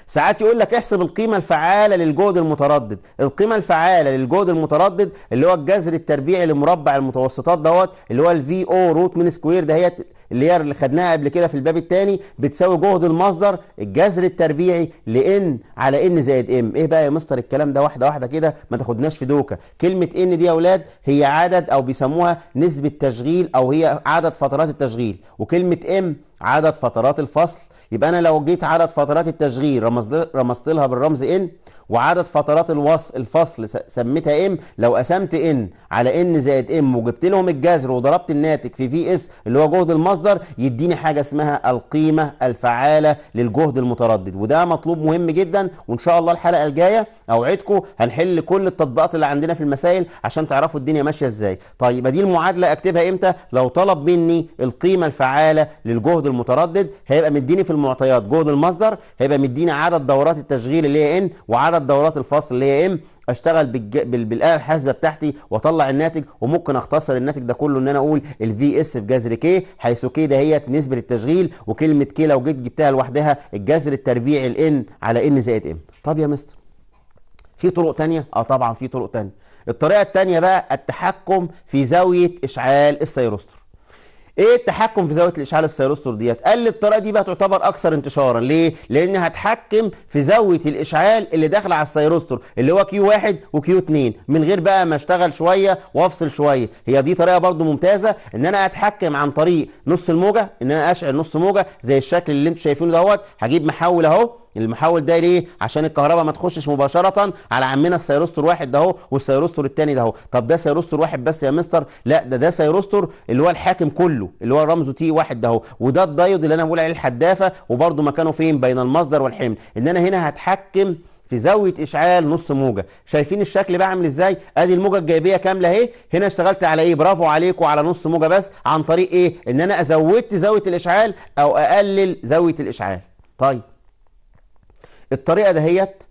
ساعات يقول لك احسب القيمة الفعالة للجهد المتردد القيمة الفعالة للجهد المتردد اللي هو الجذر التربيعي لمربع المتوسطات دوت اللي هو الفي او روت من سكوير ده هي اللي هي اللي خدناها قبل كده في الباب الثاني بتساوي جهد المصدر الجذر التربيعي لان على ان زائد ام ايه بقى يا مستر الكلام ده واحده واحده كده ما تاخدناش في دوكه كلمه ان دي يا اولاد هي عدد او بيسموها نسبه تشغيل او هي عدد فترات التشغيل وكلمه ام عدد فترات الفصل يبقى انا لو جيت عدد فترات التشغيل رمزت لها بالرمز ان وعدد فترات الوص الفصل سميتها ام لو قسمت ان على ان زائد ام وجبت لهم الجذر وضربت الناتج في في اس اللي هو جهد المصدر يديني حاجه اسمها القيمه الفعاله للجهد المتردد وده مطلوب مهم جدا وان شاء الله الحلقه الجايه اوعدكم هنحل كل التطبيقات اللي عندنا في المسائل عشان تعرفوا الدنيا ماشيه ازاي طيب دي المعادله اكتبها امتى لو طلب مني القيمه الفعاله للجهد المتردد هيبقى مديني في المعطيات جهد المصدر هيبقى مديني عدد دورات التشغيل اللي هي ان وعدد عدد دورات الفصل اللي هي ام إيه؟ اشتغل بالج... بال... بالاله الحاسبه بتاعتي واطلع الناتج وممكن اختصر الناتج ده كله ان انا اقول الفي اس في جذر كي حيث كي هي نسبه التشغيل وكلمه كي لو جيت جبتها لوحدها الجذر التربيعي الان على ان زائد ام طب يا مستر في طرق تانية اه طبعا في طرق تانية الطريقه التانية بقى التحكم في زاويه اشعال السيروستر ايه التحكم في زاويه الاشعال السيروستر ديت قال لي الطريقه دي بقى تعتبر اكثر انتشارا ليه لان هتحكم في زاويه الاشعال اللي داخله على السيروستر اللي هو كيو 1 وكيو 2 من غير بقى ما اشتغل شويه وافصل شويه هي دي طريقه برده ممتازه ان انا اتحكم عن طريق نص الموجه ان انا اشعل نص موجه زي الشكل اللي انتم شايفينه دوت هجيب محول اهو المحول ده ليه عشان الكهرباء ما تخشش مباشره على عمنا السيروستور واحد ده اهو والسيروستور الثاني ده اهو طب ده سيروستور واحد بس يا مستر لا ده ده سيروستور اللي هو الحاكم كله اللي هو رمزه تي واحد ده اهو وده الدايود اللي انا بقول عليه الحدافه وبرده مكانه فين بين المصدر والحمل ان انا هنا هتحكم في زاويه اشعال نص موجه شايفين الشكل بقى عامل ازاي ادي الموجه الجايبيه كامله اهي هنا اشتغلت على ايه برافو عليكم على نص موجه بس عن طريق ايه ان انا أزودت زاويه الاشعال او اقلل زاويه الاشعال طيب الطريقة دهيت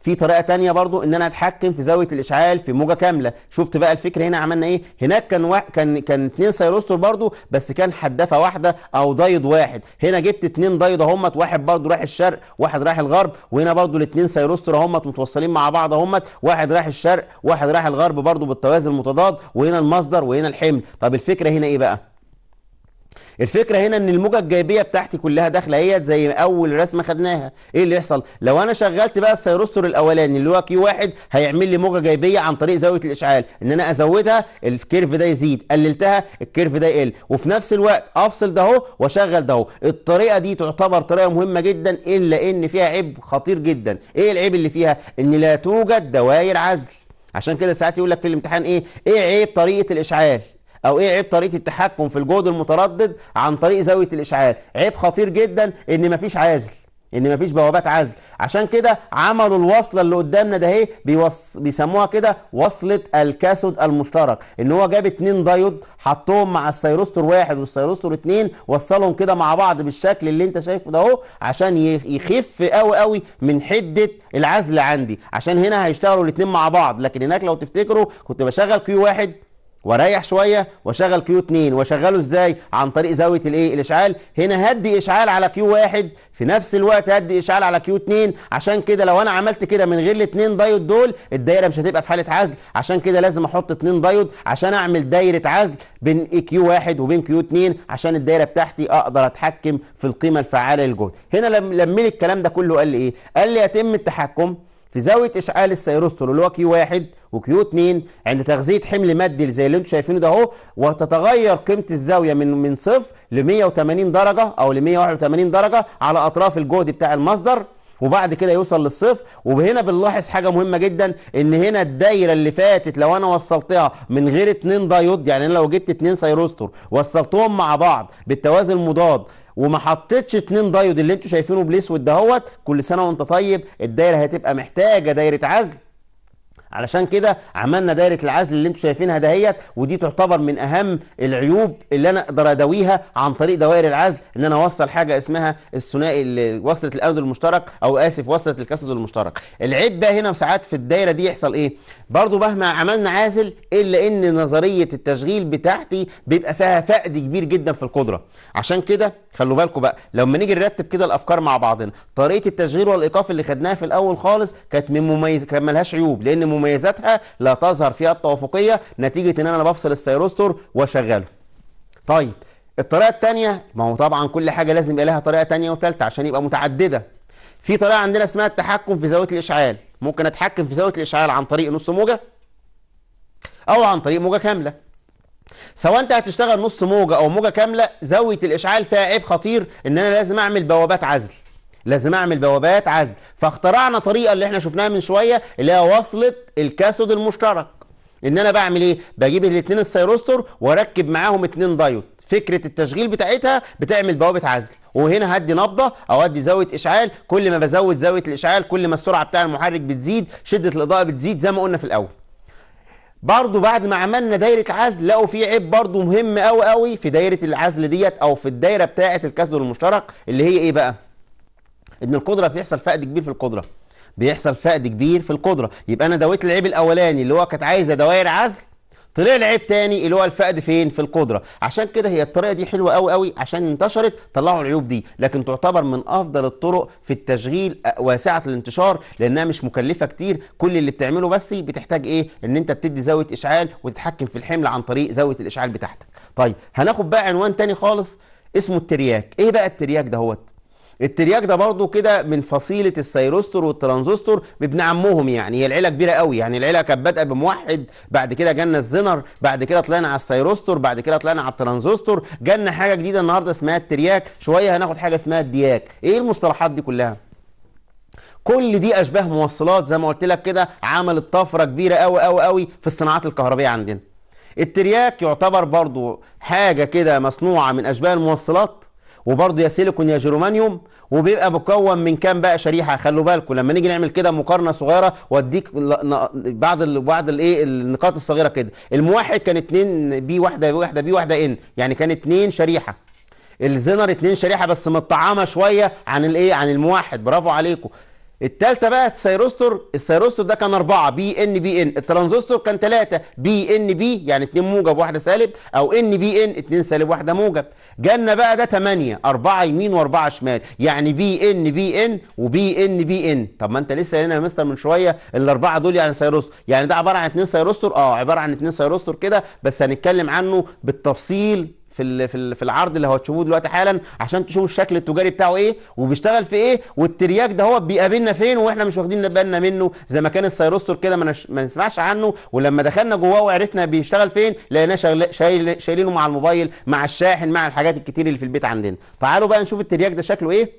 في طريقة تانية برضو ان انا اتحكم في زاوية الاشعال في موجة كاملة شفت بقى الفكرة هنا عملنا ايه هناك كان و... كان كان اتنين سيروستور برضو بس كان حدافة واحدة او دايد واحد هنا جبت اتنين دايد اهمت واحد برضو رايح الشرق واحد رايح الغرب وهنا برضو الاتنين سيروستور اهمت متوصلين مع بعض اهمت واحد رايح الشرق واحد رايح الغرب برضو بالتوازي المتضاد وهنا المصدر وهنا الحمل طب الفكرة هنا ايه بقى الفكرة هنا ان الموجة الجايبية بتاعتي كلها داخلة اهيت زي اول رسمة خدناها ايه اللي يحصل لو انا شغلت بقى السيروستور الاولاني اللي هو كيو واحد هيعمل لي موجة جايبية عن طريق زاوية الاشعال ان انا ازودها الكيرف ده يزيد قللتها الكيرف ده يقل وفي نفس الوقت افصل ده اهو واشغل ده اهو الطريقة دي تعتبر طريقة مهمة جدا الا ان فيها عيب خطير جدا ايه العيب اللي فيها ان لا توجد دوائر عزل عشان كده ساعات يقول لك في الامتحان ايه ايه عيب طريقة الاشعال او ايه عيب طريقه التحكم في الجهد المتردد عن طريق زاويه الاشعال عيب خطير جدا ان مفيش عازل ان مفيش بوابات عزل عشان كده عملوا الوصله اللي قدامنا ده اهي بيوص... بيسموها كده وصله الكاثود المشترك ان هو جاب اتنين دايود حطهم مع السيروستور واحد والسيروستور اتنين وصلهم كده مع بعض بالشكل اللي انت شايفه ده اهو عشان يخف قوي قوي من حده العزل عندي عشان هنا هيشتغلوا الاتنين مع بعض لكن هناك لو تفتكروا كنت بشغل كيو واحد واريح شويه واشغل كيو 2 واشغله ازاي عن طريق زاويه الايه الاشعال هنا هدي اشعال على كيو 1 في نفس الوقت هدي اشعال على كيو 2 عشان كده لو انا عملت كده من غير الاثنين دايود دول الدايره مش هتبقى في حاله عزل عشان كده لازم احط اثنين دايود عشان اعمل دايره عزل بين اي كيو 1 وبين كيو 2 عشان الدايره بتاعتي اقدر اتحكم في القيمه الفعاله للجهد هنا لما لي الكلام ده كله قال لي ايه قال لي يتم التحكم في زاوية إشعال السيروستول اللي هو كيو 1 وكيو 2 عند تغذية حمل مادي زي اللي انتم شايفينه ده اهو وتتغير قيمة الزاوية من من صفر ل 180 درجة أو ل 181 درجة على أطراف الجهد بتاع المصدر وبعد كده يوصل للصفر وهنا بنلاحظ حاجه مهمه جدا ان هنا الدايره اللي فاتت لو انا وصلتها من غير اتنين دايود يعني انا لو جبت اتنين سيروستور وصلتهم مع بعض بالتوازي المضاد وما حطيتش اتنين دايود اللي انتوا شايفينه بالاسود دهوت كل سنه وانت طيب الدايره هتبقى محتاجه دايره عزل علشان كده عملنا دايره العزل اللي انتم شايفينها دهيت ودي تعتبر من اهم العيوب اللي انا اقدر اداويها عن طريق دوائر العزل ان انا اوصل حاجه اسمها الثنائي وصله الانود المشترك او اسف وصله الكاسود المشترك العيب بقى هنا ساعات في الدايره دي يحصل ايه برضو مهما عملنا عازل الا ان نظريه التشغيل بتاعتي بيبقى فيها فقد كبير جدا في القدره عشان كده خلوا بالكم بقى لما نيجي نرتب كده الافكار مع بعضنا طريقه التشغيل والايقاف اللي خدناها في الاول خالص كانت من مميز كان ملهاش عيوب لان مميزاتها لا تظهر فيها التوافقية نتيجة ان انا بفصل السيروستور واشغله طيب الطريقة الثانيه ما هو طبعا كل حاجة لازم يبقى لها طريقة ثانيه وثالثه عشان يبقى متعددة في طريقة عندنا اسمها التحكم في زاوية الاشعال ممكن اتحكم في زاوية الاشعال عن طريق نص موجة او عن طريق موجة كاملة سواء انت هتشتغل نص موجة او موجة كاملة زاوية الاشعال فيها عيب خطير ان انا لازم اعمل بوابات عزل لازم اعمل بوابات عزل فاخترعنا طريقه اللي احنا شفناها من شويه اللي هي وصله الكاثود المشترك ان انا بعمل ايه بجيب الاثنين السيروستور واركب معاهم اثنين دايود فكره التشغيل بتاعتها بتعمل بوابه عزل وهنا هدي نبضه او هدي زاويه اشعال كل ما بزود زاويه الاشعال كل ما السرعه بتاع المحرك بتزيد شده الاضاءه بتزيد زي ما قلنا في الاول برضو بعد ما عملنا دايرة عزل لقوا في عيب برضو مهم قوي قوي في دايرة العزل ديت او في الدايرة بتاعة الكسر المشترك اللي هي ايه بقى ان القدره بيحصل فقد كبير في القدره بيحصل فقد كبير في القدره يبقى انا داويت العيب الاولاني اللي هو كانت عايزه دوائر عزل طلع لعيب تاني اللي هو الفقد فين في القدره عشان كده هي الطريقه دي حلوه قوي قوي عشان انتشرت طلعوا العيوب دي لكن تعتبر من افضل الطرق في التشغيل واسعه الانتشار لانها مش مكلفه كتير كل اللي بتعمله بس بتحتاج ايه ان انت بتدي زاويه اشعال وتتحكم في الحمل عن طريق زاويه الاشعال بتاعتك طيب هناخد بقى عنوان تاني خالص اسمه الترياك ايه بقى الترياك دهوت الترياك ده برضه كده من فصيله السيروستر والترانزستور بابن عمهم يعني هي العيله كبيره قوي يعني العيله كانت بادئه بموحد بعد كده جالنا الزنر بعد كده طلعنا على السيروستر بعد كده طلعنا على الترانزستور جالنا حاجه جديده النهارده اسمها الترياك شويه هناخد حاجه اسمها الدياك ايه المصطلحات دي كلها كل دي اشباه موصلات زي ما قلت لك كده عملت طفره كبيره قوي قوي قوي في الصناعات الكهربائيه عندنا الترياك يعتبر برضو حاجه كده مصنوعه من اشباه الموصلات وبرضه يا سيليكون يا جيرومانيوم وبيبقى مكون من كام بقى شريحه خلوا بالكم لما نيجي نعمل كده مقارنه صغيره واديك بعض الـ بعض الايه النقاط الصغيره كده الموحد كان 2 بي واحده بي واحده بي واحده ان يعني كان 2 شريحه الزنر 2 شريحه بس متطعمه شويه عن الايه عن الموحد برافو عليكم التالتة بقى السيروستور السيروستور ده كان أربعة بي ان بي ان الترانزستور كان تلاتة بي ان بي يعني اتنين موجب واحدة سالب او ان بي ان اتنين سالب واحدة موجب جالنا بقى ده تمانية أربعة يمين وأربعة شمال يعني بي ان بي ان وبي ان بي ان طب ما انت لسه هنا يا مستر من شوية الأربعة دول يعني سيروستور يعني ده عبارة عن اتنين سيروستور اه عبارة عن اتنين سيروستور كده بس هنتكلم عنه بالتفصيل في في العرض اللي هتشوفوه دلوقتي حالا عشان تشوفوا الشكل التجاري بتاعه ايه وبيشتغل في ايه والترياك ده هو بيقابلنا فين واحنا مش واخدين بالنا منه زي ما كان السيروستور كده ما, ما نسمعش عنه ولما دخلنا جواه وعرفنا بيشتغل فين لقيناه شايل شايل شايلينه مع الموبايل مع الشاحن مع الحاجات الكتير اللي في البيت عندنا تعالوا بقى نشوف الترياك ده شكله ايه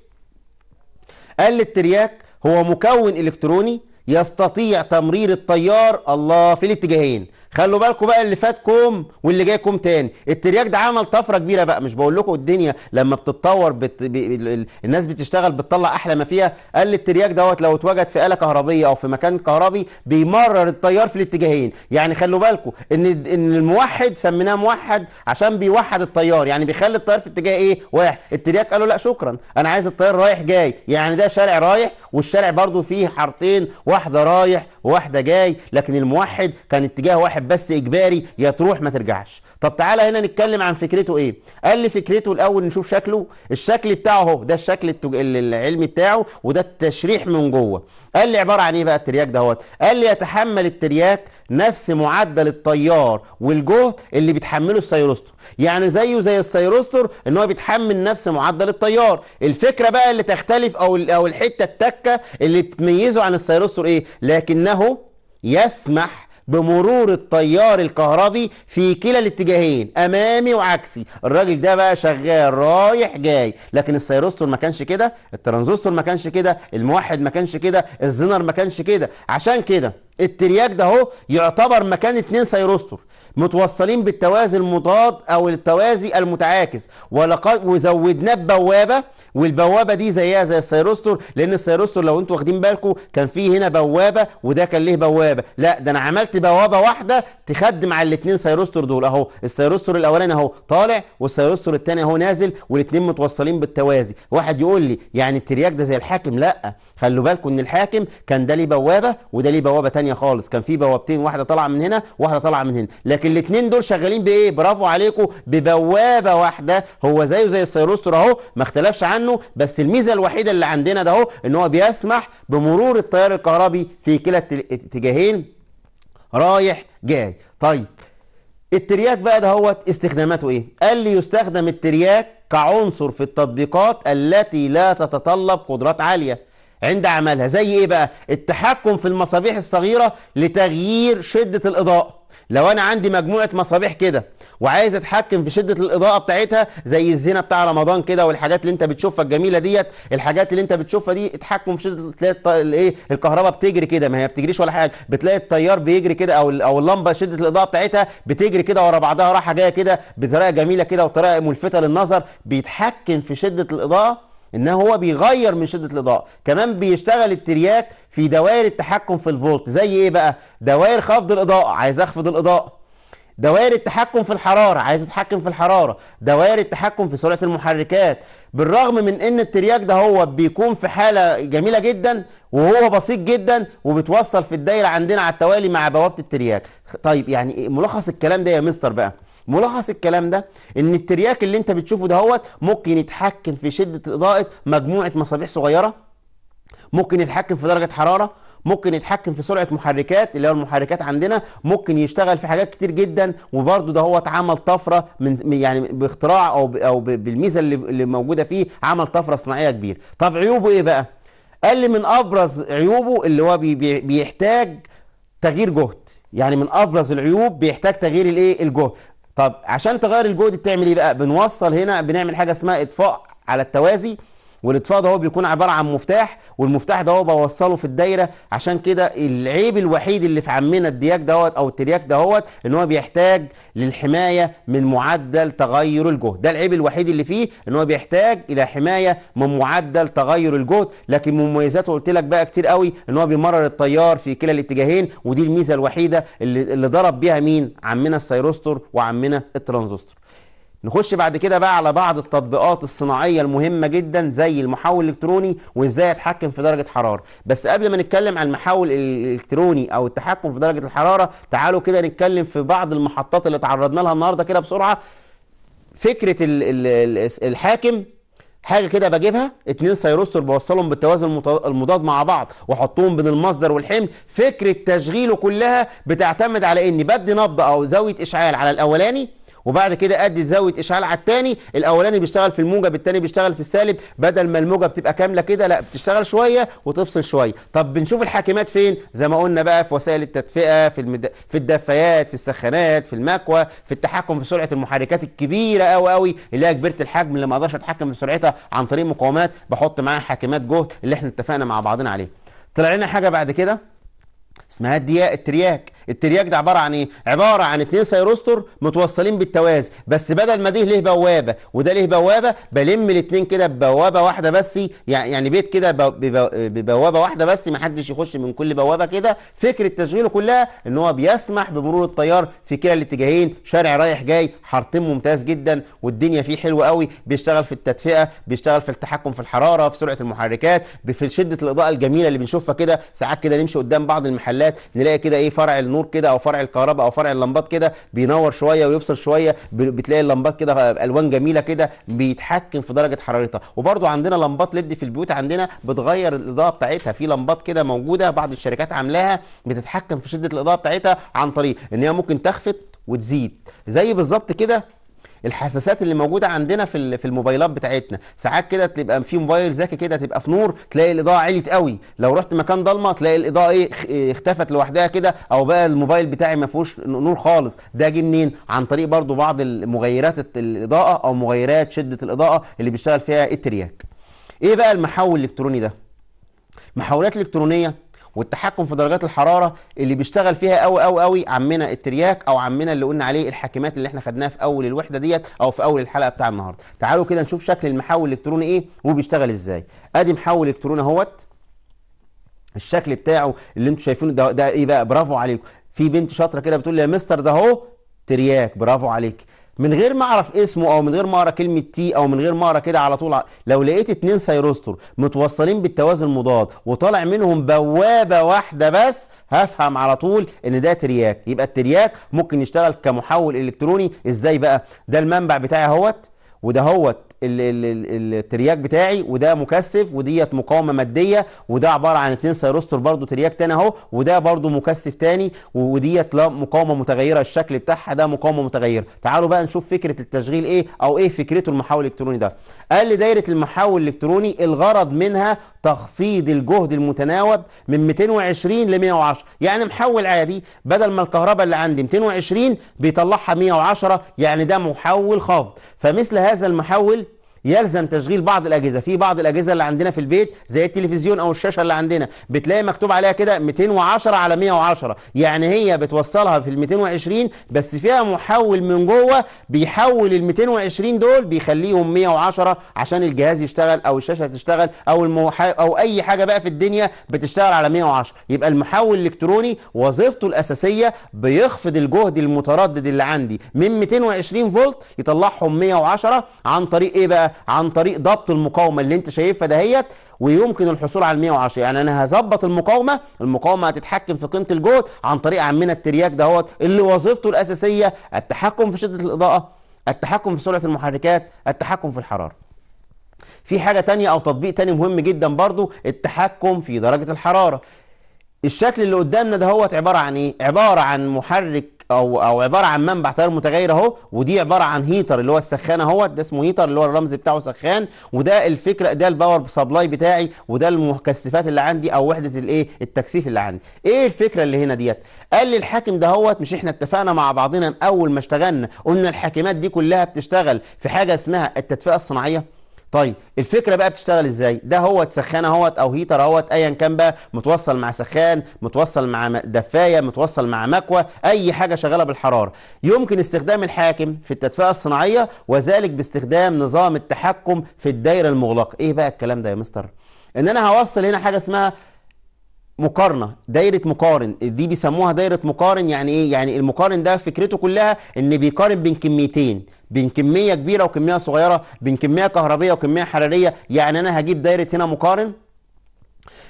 قال الترياك هو مكون الكتروني يستطيع تمرير التيار الله في الاتجاهين خلوا بالكم بقى اللي فاتكم واللي جايكم تاني الترياك ده عمل طفره كبيره بقى مش بقول لكم الدنيا لما بتتطور بت... ب... الناس بتشتغل بتطلع احلى ما فيها قال الترياك دوت لو اتوجد في آلة كهربيه او في مكان كهربي بيمرر التيار في الاتجاهين يعني خلوا بالكم ان ان الموحد سميناه موحد عشان بيوحد التيار يعني بيخلي التيار في اتجاه ايه واحد الترياك قالوا لا شكرا انا عايز التيار رايح جاي يعني ده شارع رايح والشارع برضو فيه حارتين واحدة رايح وواحدة جاي لكن الموحد كان اتجاه واحد بس إجباري يا تروح ما ترجعش طب تعالى هنا نتكلم عن فكرته إيه قال لي فكرته الأول نشوف شكله الشكل بتاعه اهو ده الشكل العلمي بتاعه وده التشريح من جوه قال لي عبارة عن إيه بقى الترياك دهوت قال لي يتحمل الترياك نفس معدل التيار والجهد اللي بيتحمله السيروستر يعني زيه زي السيروستر ان هو بيتحمل نفس معدل التيار الفكره بقى اللي تختلف او او الحته التكه اللي بتميزه عن السيروستر ايه لكنه يسمح بمرور التيار الكهربي في كلا الاتجاهين امامي وعكسي الراجل ده بقى شغال رايح جاي لكن السيروستور ما كانش كده الترانزستور ما كانش كده الموحد ما كانش كده الزنر ما كانش كده عشان كده الترياك ده هو يعتبر مكان اتنين سيروستور متوصلين بالتوازي المضاد او التوازي المتعاكس ولقد وزودناه ببوابه والبوابه دي زيها زي السيروستور لان السيروستور لو انتوا واخدين بالكم كان فيه هنا بوابه وده كان ليه بوابه لا ده انا عملت بوابه واحده تخدم على الاثنين سيروستور دول اهو السيروستور الاولاني اهو طالع والسيروستور الثاني اهو نازل والاثنين متوصلين بالتوازي واحد يقول لي يعني الترياك ده زي الحاكم لا خلوا بالكم ان الحاكم كان ده ليه بوابه وده ليه بوابه ثانيه خالص كان في بوابتين واحده طالعه من هنا واحده طالعه من هنا لكن الاثنين دول شغالين بايه برافو عليكم ببوابه واحده هو زيه زي السيروستر اهو ما اختلفش عنه بس الميزه الوحيده اللي عندنا ده اهو ان هو بيسمح بمرور التيار الكهربي في كلا الاتجاهين رايح جاي طيب الترياك بقى ده هو استخداماته ايه قال لي يستخدم الترياك كعنصر في التطبيقات التي لا تتطلب قدرات عاليه عند عملها زي ايه بقى التحكم في المصابيح الصغيرة لتغيير شدة الإضاءة لو انا عندي مجموعة مصابيح كده وعايز اتحكم في شدة الإضاءة بتاعتها زي الزينة بتاع رمضان كده والحاجات اللي انت بتشوفها الجميلة ديت الحاجات اللي انت بتشوفها دي اتحكم في شدة تلاقي الايه الكهرباء بتجري كده ما هي بتجريش ولا حاجة بتلاقي التيار بيجري كده او او اللمبة شدة الإضاءة بتاعتها بتجري كده ورا بعضها رايحة جاية كده بطريقة جميلة كده وطريقة ملفتة للنظر بيتحكم في شدة الإضاءة ان هو بيغير من شده الاضاءه كمان بيشتغل الترياك في دوائر التحكم في الفولت زي ايه بقى دوائر خفض الاضاءه عايز اخفض الاضاءه دوائر التحكم في الحراره عايز اتحكم في الحراره دوائر التحكم في سرعه المحركات بالرغم من ان الترياك ده هو بيكون في حاله جميله جدا وهو بسيط جدا وبتوصل في الدايره عندنا على التوالي مع بوابه الترياك طيب يعني إيه؟ ملخص الكلام ده يا مستر بقى ملخص الكلام ده ان الترياك اللي انت بتشوفه دهوت ممكن يتحكم في شده اضاءه مجموعه مصابيح صغيره ممكن يتحكم في درجه حراره ممكن يتحكم في سرعه محركات اللي هو المحركات عندنا ممكن يشتغل في حاجات كتير جدا وبرده ده هو عمل طفره من يعني باختراع او او بالميزه اللي, اللي موجوده فيه عمل طفره صناعيه كبير طب عيوبه ايه بقى قال لي من ابرز عيوبه اللي هو بي بيحتاج تغيير جهد يعني من ابرز العيوب بيحتاج تغيير الايه الجهد طب عشان تغير الجهد بتعمل ايه بقى بنوصل هنا بنعمل حاجه اسمها اطفاء على التوازي والاطفاء ده هو بيكون عباره عن مفتاح والمفتاح ده هو بوصله في الدايره عشان كده العيب الوحيد اللي في عمنا الدياك دوت او الترياك دهوت ان هو بيحتاج للحمايه من معدل تغير الجهد ده العيب الوحيد اللي فيه ان هو بيحتاج الى حمايه من معدل تغير الجهد لكن مميزاته قلت لك بقى كتير قوي ان هو بيمرر التيار في كلا الاتجاهين ودي الميزه الوحيده اللي, اللي ضرب بيها مين عمنا السيروستور وعمنا الترانزستور نخش بعد كده بقى على بعض التطبيقات الصناعيه المهمه جدا زي المحول الالكتروني وازاي اتحكم في درجه حراره بس قبل ما نتكلم عن المحول الالكتروني او التحكم في درجه الحراره تعالوا كده نتكلم في بعض المحطات اللي تعرضنا لها النهارده كده بسرعه فكره الحاكم حاجه كده بجيبها اتنين سيروستر بوصلهم بالتوازن المضاد مع بعض واحطهم بين المصدر والحمل فكره تشغيله كلها بتعتمد على اني بدي نبض او زاويه اشعال على الاولاني وبعد كده ادي زاويه اشعال على الثاني الاولاني بيشتغل في الموجب الثاني بيشتغل في السالب بدل ما الموجه بتبقى كامله كده لا بتشتغل شويه وتفصل شويه طب بنشوف الحاكمات فين زي ما قلنا بقى في وسائل التدفئه في المد... في الدفايات في السخانات في المكوى في التحكم في سرعه المحركات الكبيره قوي قوي اللي هي كبيره الحجم اللي ما اقدرش اتحكم في سرعتها عن طريق مقاومات بحط معاها حاكمات جهد اللي احنا اتفقنا مع بعضنا عليه طلع لنا حاجه بعد كده اسمها الدياء الترياك الترياك ده عباره عن ايه عباره عن اتنين سيروستر متوصلين بالتوازي بس بدل ما ده ليه بوابه وده ليه بوابه بلم الاتنين كده يعني ببوابه واحده بس يعني بيت كده ببوابه واحده بس ما حدش يخش من كل بوابه كده فكره تشغيله كلها ان هو بيسمح بمرور التيار في كلا الاتجاهين شارع رايح جاي حارتين ممتاز جدا والدنيا فيه حلوه قوي بيشتغل في التدفئه بيشتغل في التحكم في الحراره في سرعه المحركات في شده الاضاءه الجميله اللي بنشوفها كده ساعات كده نمشي قدام بعض المحلات المحلات نلاقي كده ايه فرع النور كده او فرع الكهرباء او فرع اللمبات كده بينور شويه ويفصل شويه بتلاقي اللمبات كده الوان جميله كده بيتحكم في درجه حرارتها وبرده عندنا لمبات ليد في البيوت عندنا بتغير الاضاءه بتاعتها في لمبات كده موجوده بعض الشركات عاملاها بتتحكم في شده الاضاءه بتاعتها عن طريق ان هي ممكن تخفت وتزيد زي بالظبط كده الحساسات اللي موجوده عندنا في في الموبايلات بتاعتنا ساعات كده تبقى في موبايل ذكي كده تبقى في نور تلاقي الاضاءه عليت قوي لو رحت مكان ضلمه تلاقي الاضاءه ايه, إيه، اختفت لوحدها كده او بقى الموبايل بتاعي ما فيهوش نور خالص ده جه منين عن طريق برضو بعض المغيرات الاضاءه او مغيرات شده الاضاءه اللي بيشتغل فيها الترياك ايه بقى المحول الالكتروني ده محولات الكترونيه والتحكم في درجات الحراره اللي بيشتغل فيها قوي قوي قوي عمنا الترياك او عمنا اللي قلنا عليه الحاكمات اللي احنا خدناها في اول الوحده ديت او في اول الحلقه بتاع النهارده تعالوا كده نشوف شكل المحول الالكتروني ايه وبيشتغل ازاي ادي محول الكتروني اهوت الشكل بتاعه اللي انتم شايفينه ده, ده ايه بقى برافو عليكم في بنت شاطره كده بتقول لي يا مستر ده اهو ترياك برافو عليك من غير ما اعرف اسمه او من غير ما اقرا كلمه تي او من غير ما اقرا كده على طول لو لقيت اتنين سيروستر متوصلين بالتوازن المضاد وطالع منهم بوابه واحده بس هفهم على طول ان ده ترياك يبقى الترياك ممكن يشتغل كمحول الكتروني ازاي بقى ده المنبع بتاعي اهوت وده هوت الترياك بتاعي وده مكثف وديت مقاومه ماديه وده عباره عن اتنين سيروستر برضو ترياك تاني اهو وده برضو مكثف تاني وديت مقاومه متغيره الشكل بتاعها ده مقاومه متغيره تعالوا بقى نشوف فكره التشغيل ايه او ايه فكرته المحول الالكتروني ده قال لي دايره المحول الالكتروني الغرض منها تخفيض الجهد المتناوب من 220 ل 110 يعني محول عادي بدل ما الكهرباء اللي عندي 220 بيطلعها 110 يعني ده محول خفض فمثل هذا هذا المحول يلزم تشغيل بعض الاجهزه في بعض الاجهزه اللي عندنا في البيت زي التلفزيون او الشاشه اللي عندنا بتلاقي مكتوب عليها كده 210 على 110 يعني هي بتوصلها في ال 220 بس فيها محول من جوه بيحول ال 220 دول بيخليهم 110 عشان الجهاز يشتغل او الشاشه تشتغل او المح... او اي حاجه بقى في الدنيا بتشتغل على 110 يبقى المحول الالكتروني وظيفته الاساسيه بيخفض الجهد المتردد اللي عندي من 220 فولت يطلعهم 110 عن طريق ايه بقى عن طريق ضبط المقاومه اللي انت شايفها دهيت ويمكن الحصول على ال 110 يعني انا هظبط المقاومه المقاومه هتتحكم في قيمه الجهد عن طريق عمنا الترياك دهوت اللي وظيفته الاساسيه التحكم في شده الاضاءه التحكم في سرعه المحركات التحكم في الحراره في حاجة تانية أو تطبيق تاني مهم جدا برضو التحكم في درجة الحرارة الشكل اللي قدامنا ده هو عبارة عن إيه؟ عبارة عن محرك او او عباره عن منبع تيار متغير اهو ودي عباره عن هيتر اللي هو السخان اهوت ده اسمه هيتر اللي هو الرمز بتاعه سخان وده الفكره ده الباور سبلاي بتاعي وده المكثفات اللي عندي او وحده الايه التكثيف اللي عندي ايه الفكره اللي هنا ديت قال لي الحاكم ده هوت مش احنا اتفقنا مع بعضنا اول ما اشتغلنا قلنا الحاكمات دي كلها بتشتغل في حاجه اسمها التدفئه الصناعيه طيب الفكره بقى بتشتغل ازاي ده هو سخان اهوت او هيتر اهوت ايا كان بقى متوصل مع سخان متوصل مع دفايه متوصل مع مكوه اي حاجه شغاله بالحراره يمكن استخدام الحاكم في التدفئه الصناعيه وذلك باستخدام نظام التحكم في الدايره المغلقه ايه بقى الكلام ده يا مستر ان انا هوصل هنا حاجه اسمها مقارنه دايره مقارن دي بيسموها دايره مقارن يعني ايه يعني المقارن ده فكرته كلها ان بيقارن بين كميتين بين كميه كبيره وكميه صغيره بين كميه كهربيه وكميه حراريه يعني انا هجيب دايره هنا مقارن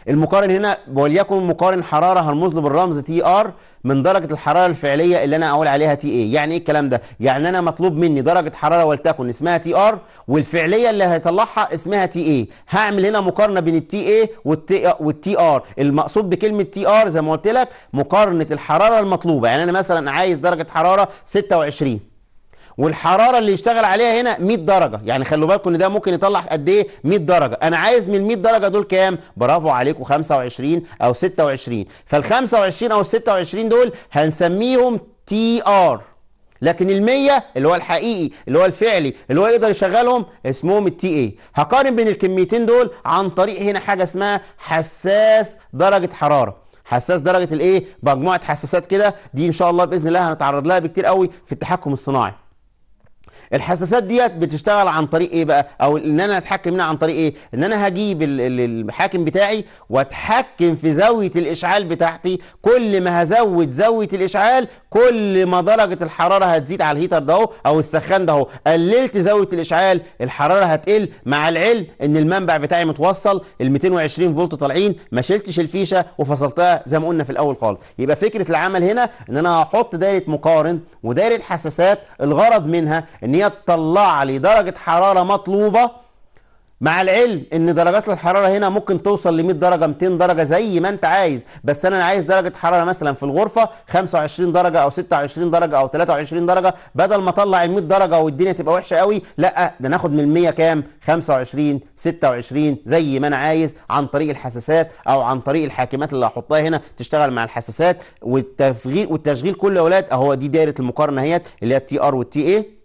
المقارن هنا وليكن مقارن حراره له بالرمز تي ار من درجة الحرارة الفعلية اللي أنا أقول عليها تي إيه يعني إيه الكلام ده؟ يعني أنا مطلوب مني درجة حرارة ولتكن اسمها تي ار والفعلية اللي هيطلعها اسمها تي إيه هعمل هنا مقارنة بين التي والتي, والتي ار المقصود بكلمة تي ار زي ما قلت لك مقارنة الحرارة المطلوبة يعني أنا مثلا عايز درجة حرارة 26 والحراره اللي يشتغل عليها هنا 100 درجه يعني خلوا بالكم ان ده ممكن يطلع قد ايه 100 درجه انا عايز من 100 درجه دول كام برافو عليكم 25 او 26 فال 25 او ال 26 دول هنسميهم تي ار لكن ال 100 اللي هو الحقيقي اللي هو الفعلي اللي هو يقدر يشغلهم اسمهم التي اي هقارن بين الكميتين دول عن طريق هنا حاجه اسمها حساس درجه حراره حساس درجه الايه مجموعه حساسات كده دي ان شاء الله باذن الله هنتعرض لها بكتير قوي في التحكم الصناعي الحساسات ديت بتشتغل عن طريق ايه بقى او ان انا اتحكم منها عن طريق ايه ان انا هجيب الحاكم بتاعي واتحكم في زاويه الاشعال بتاعتي كل ما هزود زاويه الاشعال كل ما درجه الحراره هتزيد على الهيتر ده اهو او السخان ده اهو قللت زاويه الاشعال الحراره هتقل مع العلم ان المنبع بتاعي متوصل ال 220 فولت طالعين ما شلتش الفيشه وفصلتها زي ما قلنا في الاول خالص يبقى فكره العمل هنا ان انا هحط دايره مقارن ودايره حساسات الغرض منها ان هي تطلع لي درجة حرارة مطلوبة مع العلم ان درجات الحرارة هنا ممكن توصل ل 100 درجة 200 درجة زي ما انت عايز بس انا عايز درجة حرارة مثلا في الغرفة 25 درجة او 26 درجة او 23 درجة بدل ما اطلع ال 100 درجة والدنيا تبقى وحشة قوي لا ده ناخد من 100 كام 25 26 زي ما انا عايز عن طريق الحساسات او عن طريق الحاكمات اللي هحطها هنا تشتغل مع الحساسات والتشغيل كل اولاد اهو دي دايرة المقارنة اهيت اللي هي التي ار والتي ايه